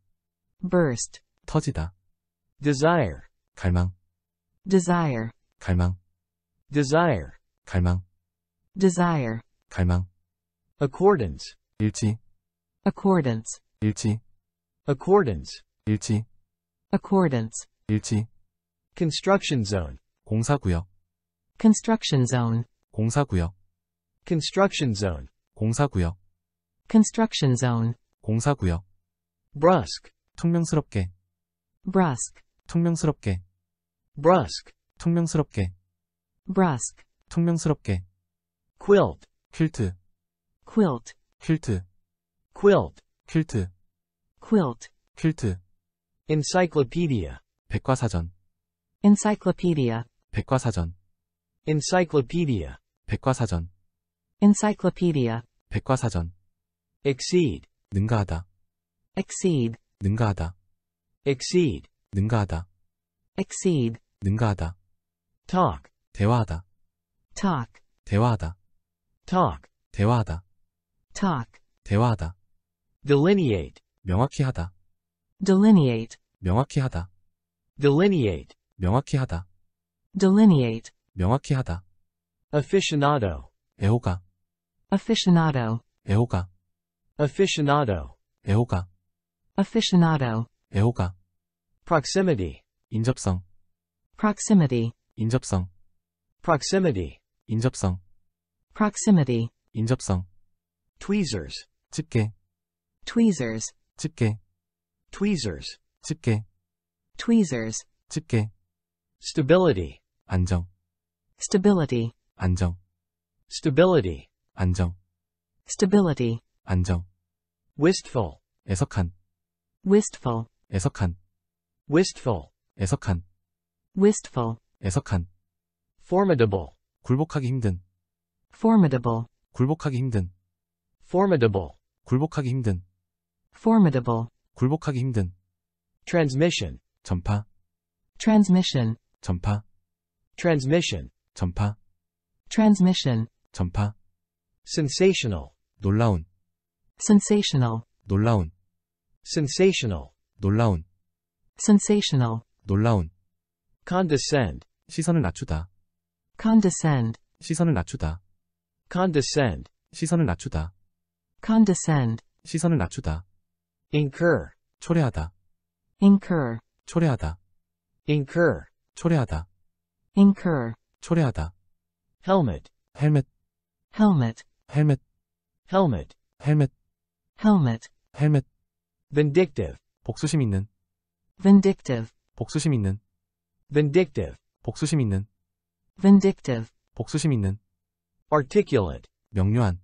burst 터지다 desire 갈망 desire 갈망 desire 갈망 desire 갈망 accordance 일치 accordance 일치 accordance 일치 accordance 일치 construction zone 공사구역 construction zone 공사구역 construction zone 공사구역 construction zone 공사구역 brusque 퉁명스럽게 brusque 퉁명스럽게 brusque 퉁명스럽게 brusque 퉁명스럽게 quilt 퀼트 quilt 퀼트 quilt 퀼트 quilt 퀼트 encyclopedia 백과사전 encyclopedia 백과사전 encyclopedia 백과사전 encyclopedia 백과사전 exceed 능가하다 exceed 능가하다. exceed 능가하다. exceed 능가하다. talk 대화하다. talk 대화하다. talk 대화하다. talk 대화하다. delineate 명확히 하다. delineate 명확히 하다. delineate 명확히 하다. delineate 명확히 하다. aficionado 애호가 aficionado 애호가 aficionado 애호가 aficionado, 애호가, proximity, 인접성, proximity, 인접성, proximity, 인접성, proximity, 인접성, tweezers, 집게, tweezers, 집게, tweezers, 집게, tweezers, 집게, stability, 안정, stability, 안정, stability, 안정, stability, 안정, wistful, 애석한, wistful, 애석한, wistful, 애석한, wistful, 애석한, formidable, 굴복하기 힘든, formidable, 굴복하기 힘든, formidable, 굴복하기 힘든, formidable, 굴복하기 힘든, transmission, 전파, transmission, 전파, transmission, 전파, transmission, 전파, sensational, 놀라운, sensational, 놀라운, sensational 놀라운 sensational 놀라운 condescend 시선을 낮추다 condescend 시선을 낮추다 condescend 시선을 낮추다 condescend 시선을 낮추다 incur 초래하다 incur 초래하다 incur 초래하다 incur 초래하다 helmet 헬멧 헬멧 helmet. Helmet, helmet. Helmet, helmet. vindictive 복수심 있는 vindictive 복수심 있는 vindictive 복수심 있는 vindictive 복수심 있는 articulate 명료한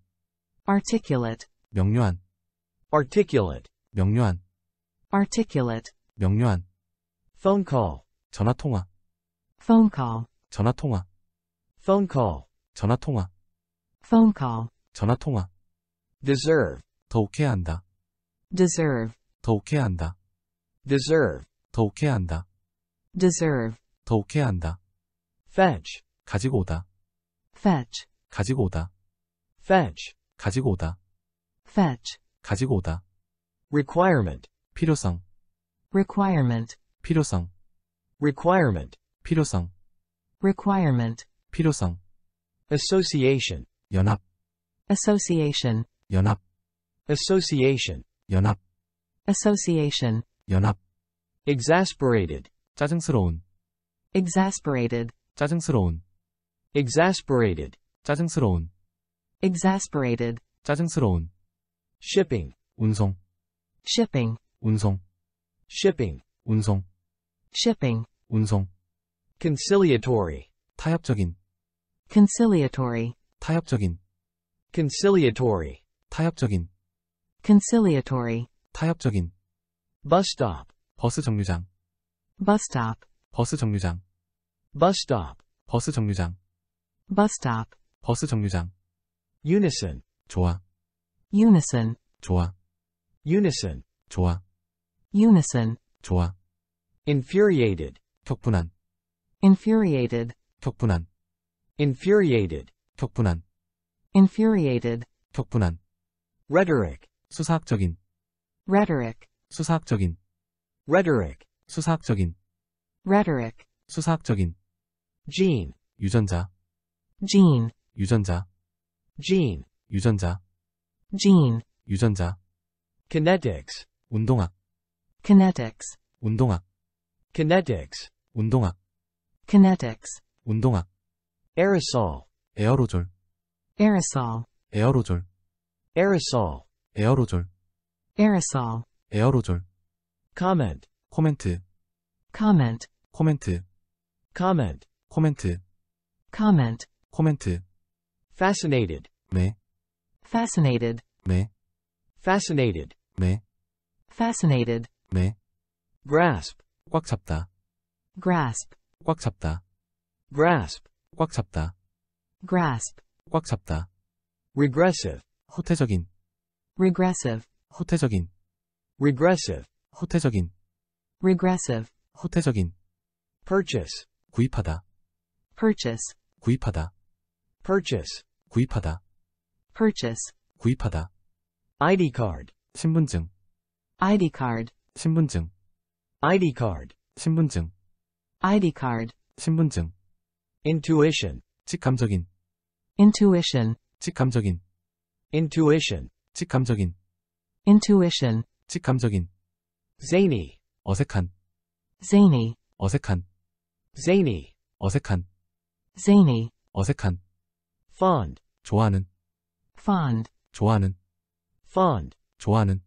articulate 명료한 articulate 명료한 articulate 명료한 phone call 전화 통화 phone call 전화 통화 phone call 전화 통화 phone call 전화 통화 deserve 더욱 해야 한다 deserve 한다. deserve 한다. deserve 한다. fetch 가지고 오다 fetch 가지고 오다 fetch 가지고 오다 fetch 가지고 오다 requirement 필요성 requirement 필요성 requirement 필요성 requirement 필요성 association 연합 association 연합 association 연합 association 연합 exasperated 짜증스러운 exasperated 짜증스러운 exasperated 짜증스러운 exasperated 짜증스러운 shipping 운송 shipping 운송 shipping 운송 shipping 운송 conciliatory 타협적인 conciliatory 타협적인 conciliatory 타협적인 conciliatory 타협적인 bus stop 버스 정류장 bus stop 버스 정류장 bus stop 버스 정류장 bus stop 버스 정류장 unison 좋아 unison 좋아 unison 좋아 unison 좋아 infuriated 격분한 infuriated 격분한 infuriated 격분한 infuriated 격분한 rhetoric 수사학적인 rhetoric 수사학적인 rhetoric 수사학적인 rhetoric 수사학적인 gene 유전자 gene 유전자 gene 유전자 gene 유전자 kinetics 운동학 kinetics 운동학 kinetics 운동학 kinetics 운동학 aerosol 에어로졸 aerosol 에어로졸 aerosol 에어로졸 aerosol 에어로졸 comment 코멘트 comment 코멘트 comment 코멘트 comment 코멘트 fascinated 네 fascinated 네 fascinated 네 fascinated 네 grasp 꽉 잡다 grasp 꽉 잡다 grasp 꽉 잡다 grasp 꽉 잡다 regressive 후퇴적인 regressive 후퇴적인 regressive 후퇴적인 regressive 후퇴적인 purchase 구입하다 purchase 구입하다 purchase 구입하다 purchase 구입하다 ID card 신분증 ID card 신분증 ID card 신분증 ID card 신분증 intuition 직감적인 intuition 직감적인 intuition 직감적인 intuition 직감적인 zany 어색한 zany 어색한 zany 어색한 zany 어색한 fond 좋아하는 fond 좋아하는 fond 좋아하는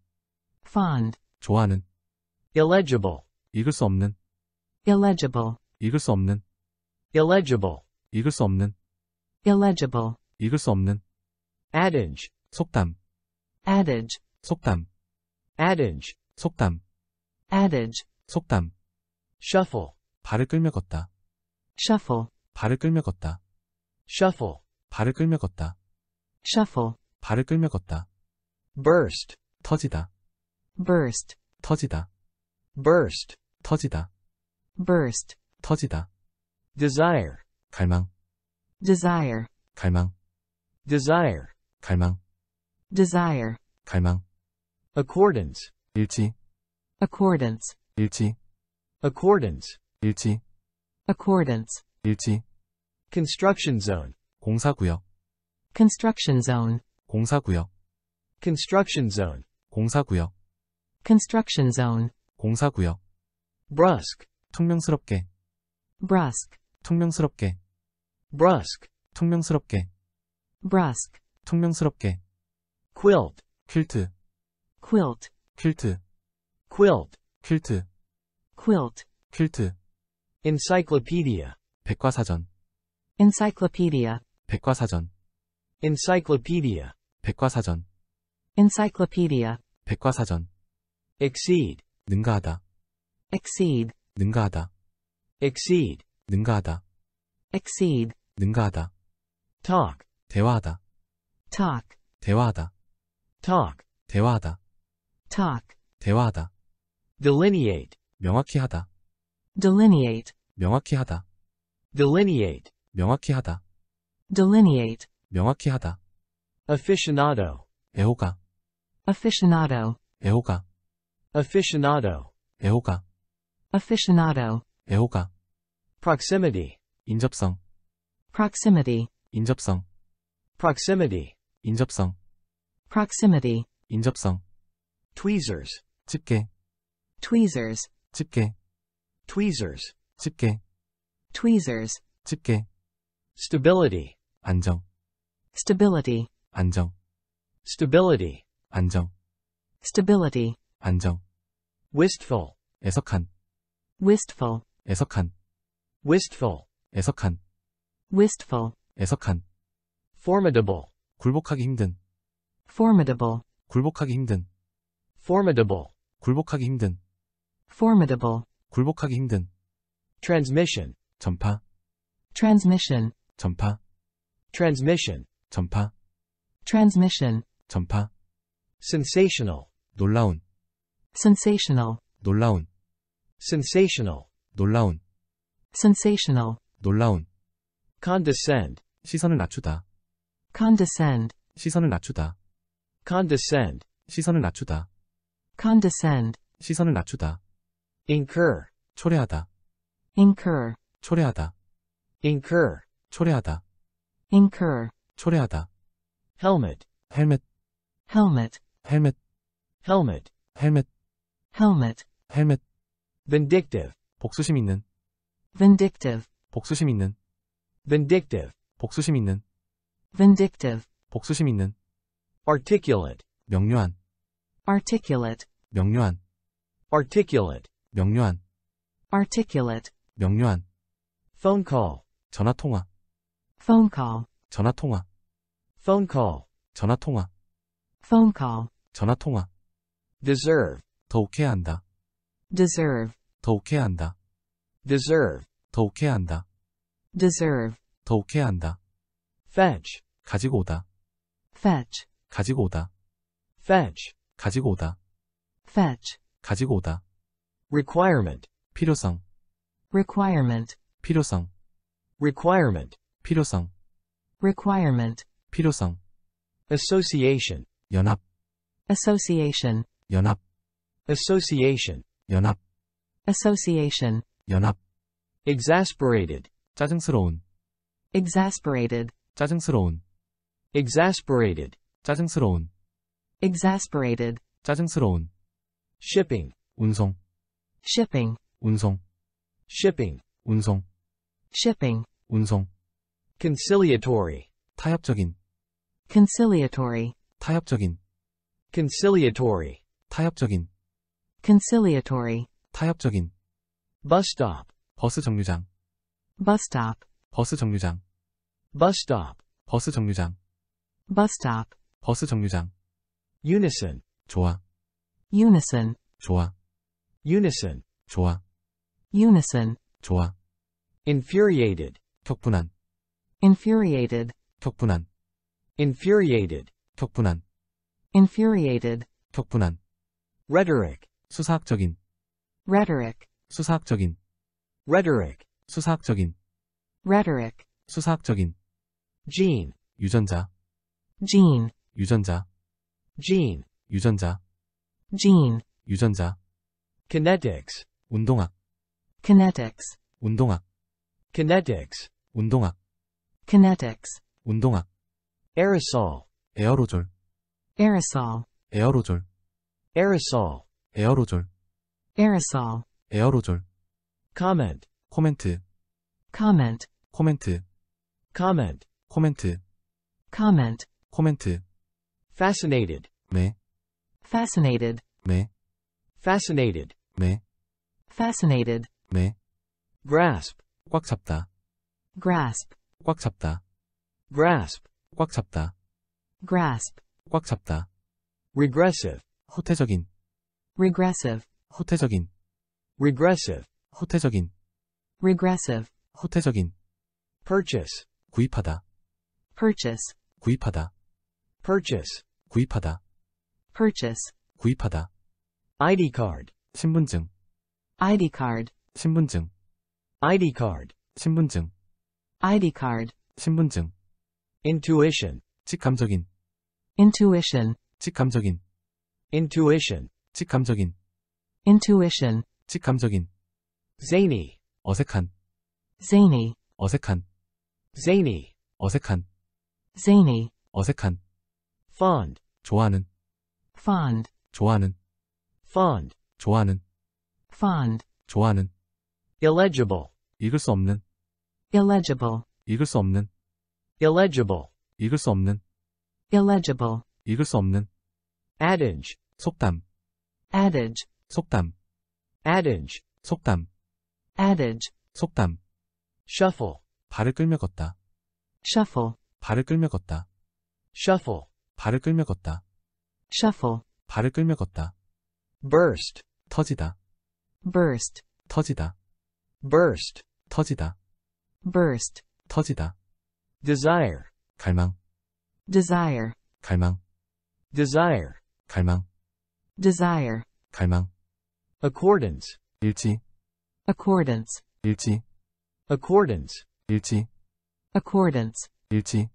fond 좋아하는 illegible 읽을 수 없는 illegible 읽을 수 없는 illegible 읽을 수 없는 illegible 읽을 수 없는 adage 속담 adage 속담 adage 속담 adage 속담 shuffle 발을 끌며 걷다 shuffle 발을 끌며 걷다 shuffle 발을 끌며 걷다 shuffle 발을 끌며 걷다 burst 터지다 burst 터지다 burst 터지다 burst 터지다 desire 갈망 desire 갈망 desire 갈망 desire 갈망 accordance 일치 accordance 일치 accordance 일치 accordance 일치 construction zone 공사구역 construction zone 공사구역 construction zone 공사구역 construction zone 공사구역 brusque 퉁명스럽게 brusque 퉁명스럽게 brusque 퉁명스럽게 brusque 퉁명스럽게 quilt 퀼트 quilt 퀼트 quilt 퀼트 quilt 퀼트 encyclopedia 백과사전 encyclopedia 백과사전 encyclopedia 백과사전 encyclopedia 백과사전 exceed 능가하다 exceed 능가하다 exceed 능가하다 exceed 능가하다 talk 대화하다 talk 대화하다 talk 대화하다 talk 대화하다 delineate 명확히 하다 delineate 명확히 하다 delineate 명확히 하다 delineate 명확히 하다 aficionado 애호가 aficionado 애호가 aficionado 애호가 aficionado 애호가 proximity 인접성 proximity 인접성 proximity 인접성 proximity 인접성 tweezers 집게 tweezers 집게 tweezers 집게 tweezers 집게 stability 안정 stability 안정 stability 안정 stability 안정 wistful 애석한 wistful 애석한 wistful 애석한 wistful 애석한 formidable 굴복하기 힘든 formidable 굴복하기 힘든 formidable 굴복하기 힘든 formidable 굴복하기 힘든 transmission 전파 transmission 전파 transmission 전파 transmission 전파 sensational 놀라운 sensational 놀라운 sensational 놀라운 sensational 놀라운 condescend 시선을 낮추다 condescend 시선을 낮추다 condescend 시선을 낮추다 condescend 시선을 낮추다 incur 초래하다 incur 초래하다 incur 초래하다 incur 초래하다 helmet 헬멧 helmet 헬멧 helmet 헬멧 helmet 헬멧 vindictive 복수심 있는 vindictive 복수심 있는 vindictive 복수심 있는 vindictive 복수심 있는 articulate 명료한 articulate 명료한 articulate 명료한 articulate 명료한 phone call 전화 통화 phone call 전화 통화 phone call 전화 통화 phone call 전화 통화 deserve 더 우쾌한다 deserve 더 우쾌한다 deserve 더 우쾌한다 deserve 더 우쾌한다 fetch 가지고 오다 fetch 가지고 오다. fetch 가지고 오다. fetch 가지고 오다. requirement 필요성 requirement 필요성 requirement 필요성 requirement 필요성 association 연합 association 연합 association 연합 association 연합 exasperated 짜증스러운 exasperated 짜증스러운 exasperated 짜증스러운 exasperated 짜증스러운 shipping 운송 shipping 운송 shipping 운송 shipping 운송 conciliatory 타협적인 conciliatory 타협적인 conciliatory 타협적인 conciliatory 타협적인 bus stop 버스 정류장 bus stop 버스 정류장 bus stop 버스 정류장 bus stop 버스 정류장. Unison. 좋아. Unison. 좋아. Unison. 좋아. Unison. 좋아. Infuriated. 격분한. Infuriated. 격분한. Infuriated. 격분한. Infuriated. 격분한. Rhetoric. 수사학적인. Rhetoric. 수사학적인. Rhetoric. 수사학적인. Rhetoric. 수사학적인. Gene. 유전자. Gene. 유전자 gene 유전자 gene 유전자 kinetics 운동학 kinetics 운동학 kinetics 운동학 kinetics 운동학 aerosol 에어로졸 aerosol 에어로졸 aerosol 에어로졸 aerosol 에어로졸 comment 코멘트 comment 코멘트 comment 코멘트 comment 코멘트 Fascinated. Me. Fascinated. Me. Fascinated. Me. Fascinated. Me. Grasp. 꽉 잡다. Grasp. 꽉 잡다. Grasp. 꽉 잡다. Grasp. 꽉 잡다. Regressive. 후퇴적인. Regressive. 후퇴적인. Regressive. 후퇴적인. Regressive. 후퇴적인. Purchase. 구입하다. Purchase. 구입하다. purchase 구입하다 purchase 구입하다 ID card 신분증 ID card 신분증 ID card 신분증 ID card 신분증 intuition 직감적인 intuition 직감적인 intuition 직감적인 intuition 직감적인 zany 어색한 zany 어색한 zany 어색한 zany 어색한 fond 좋아하는 fond 좋아하는 fond 좋아하는 fond 좋아하는 illegible 읽을 수 없는 illegible 읽을 수 없는 illegible 읽을 수 없는 illegible 읽을 수 없는 adage 속담 adage 속담 adage 속담 adage 속담 shuffle 발을 끌며 걷다 shuffle 발을 끌며 걷다 shuffle 발을 끌며 걷다. shuffle 발을 끌며 걷다. burst 터지다. burst 터지다. burst 터지다. burst 터지다. desire 갈망. desire 갈망. desire 갈망. desire 갈망. accordance 일치. accordance 일치. accordance 일치. accordance 일치.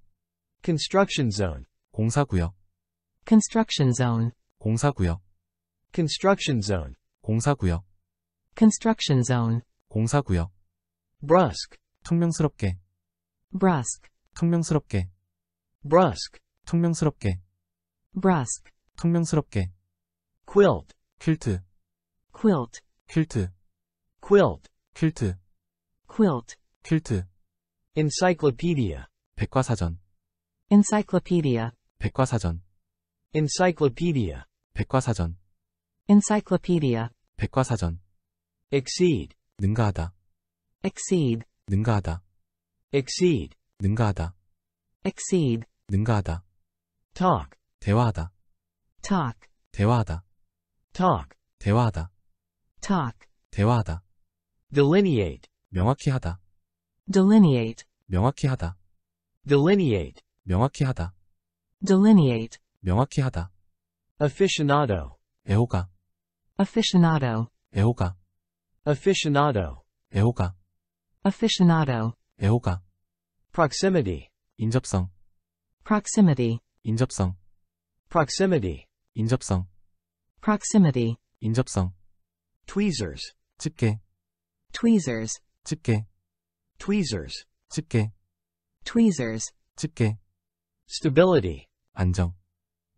construction zone 공사구역 construction zone 공사구역 construction zone 공사구역 construction zone 공사구역 brusque 퉁명스럽게 brusque 퉁명스럽게 brusque 퉁명스럽게 brusque 퉁명스럽게 quilt 퀼트 quilt 퀼트 quilt 퀼트 quilt 퀼트 encyclopedia 백과사전 encyclopedia 백과사전 encyclopedia 백과사전 encyclopedia 백과사전 exceed 능가하다 exceed 능가하다 exceed 능가하다 exceed 능가하다 talk 대화하다 talk 대화하다 talk 대화하다 talk 대화하다 delineate 명확히 하다 delineate 명확히 하다 delineate 명확히 하다 delineate 명확히 하다 aficionado 애호가 aficionado 애호가 aficionado 애호가 aficionado 애호가 proximity 인접성 proximity 인접성 proximity 인접성 proximity 인접성 tweezers 집게 tweezers 집게 tweezers 집게 tweezers 집게 stability 안정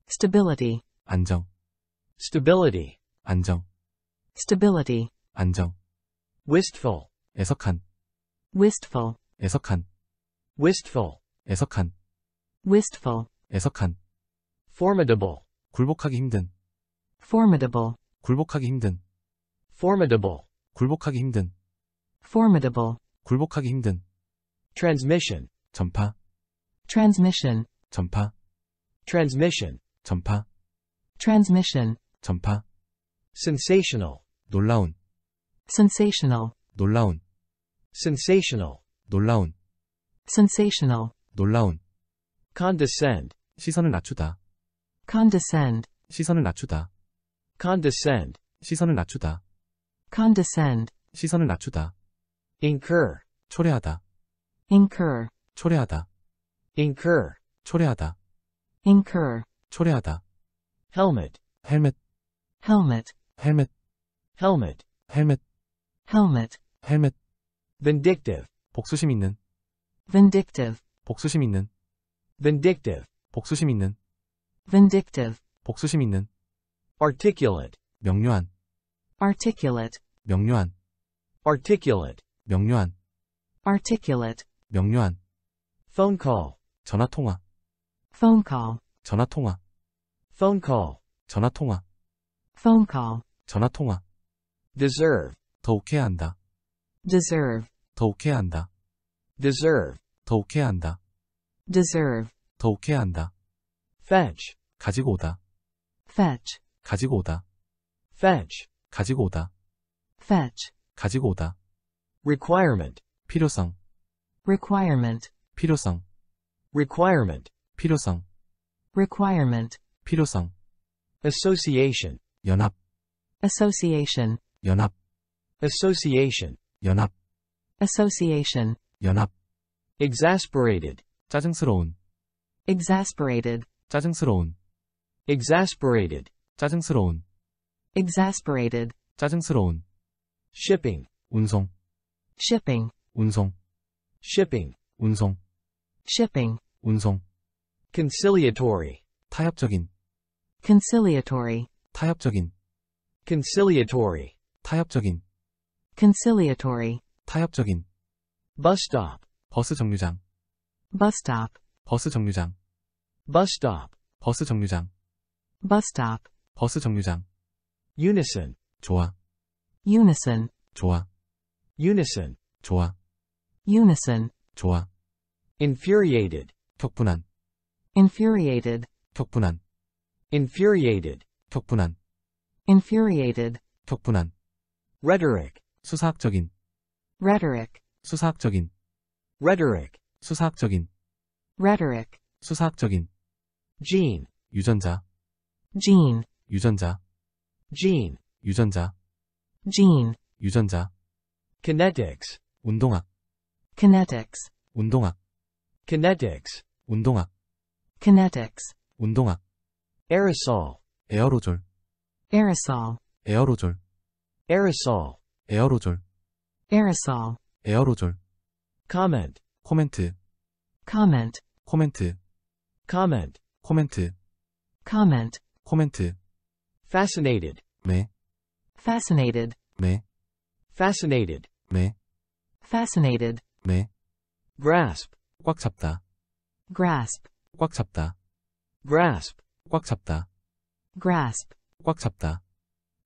stability 안정 stability 안정 stability 안정 wistful 애석한 wistful 애석한 wistful 애석한 wistful 애석한 formidable 굴복하기 힘든 formidable 굴복하기 힘든 formidable 굴복하기 힘든 formidable 굴복하기 힘든 transmission 전파 transmission 전파 transmission 전파 transmission 전파 sensational 놀라운 sensational 놀라운 sensational 놀라운 sensational 놀라운 condescend 시선을 낮추다 condescend 시선을 낮추다 condescend 시선을 낮추다 condescend 시선을 낮추다 incur 초래하다 incur 초래하다 incur 초래하다 incur 초래하다 helmet 헬멧 helmet 헬멧 helmet 헬멧 helmet 헬멧 vindictive 복수심 있는 vindictive 복수심 있는 vindictive 복수심 있는 vindictive 복수심 있는 articulate 명료한 articulate 명료한 articulate 명료한 articulate 명료한 phone call 전화 통화 phone call 전화 통화 phone call 전화 통화 phone call 전화 통화 deserve 더욱해 한다 deserve 더 더욱해 한다 deserve 더 더욱해 한다 deserve 더 더욱해 한다 fetch 가지고 오다 fetch 가지고 오다 fetch 가지고 오다 fetch 가지고 오다 requirement 필요성 requirement 필요성 requirement 필요성 requirement 필요성 association 연합 association 연합 association 연합 association 연합 exasperated 짜증스러운 exasperated 짜증스러운 exasperated 짜증스러운 exasperated 짜증스러운 shipping 운송 shipping 운송 shipping 운송 shipping 운송 conciliatory 타협적인 conciliatory 타협적인 conciliatory 타협적인 conciliatory 타협적인 bus stop 버스 정류장 bus stop 버스 정류장 bus stop 버스 정류장 bus stop 버스 정류장 unison 좋아 unison 좋아 unison 좋아 unison 좋아 infuriated 격분한 infuriated 격분한 infuriated 격분한 infuriated 격분한 rhetoric 수사학적인 rhetoric 수사학적인 rhetoric 수사학적인 rhetoric 수사학적인 gene 유전자 gene 유전자 gene 유전자 gene 유전자 kinetics 운동학 kinetics 운동학 kinetics 운동학 kinetics, 운동학, aerosol, 에어로졸, aerosol, 에어로졸, aerosol, 에어로졸, aerosol, 에어로졸, comment, 코멘트, comment, 코멘트, comment, 코멘트, comment, 코멘트, fascinated, 매, fascinated, 매, fascinated, 매, fascinated, 매, grasp, 꽉 잡다, grasp, 꽉 잡다. grasp 꽉 잡다. grasp 꽉 잡다.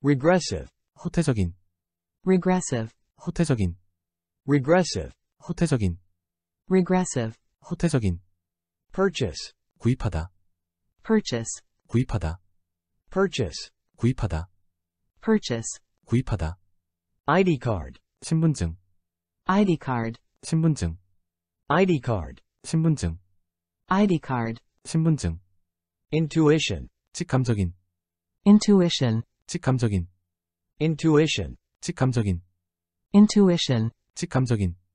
regressive 호태적인 regressive 호태적인 regressive 호태적인 regressive 호태적인 purchase 구입하다 purchase 구입하다 purchase 구입하다 purchase 구입하다 ID card 신분증 ID card 신분증 ID card 신분증 ID card. 신분증. Intuition. 직감적인. Intuition. 직감적인. Intuition. 직감적인. Intuition. 직감적인.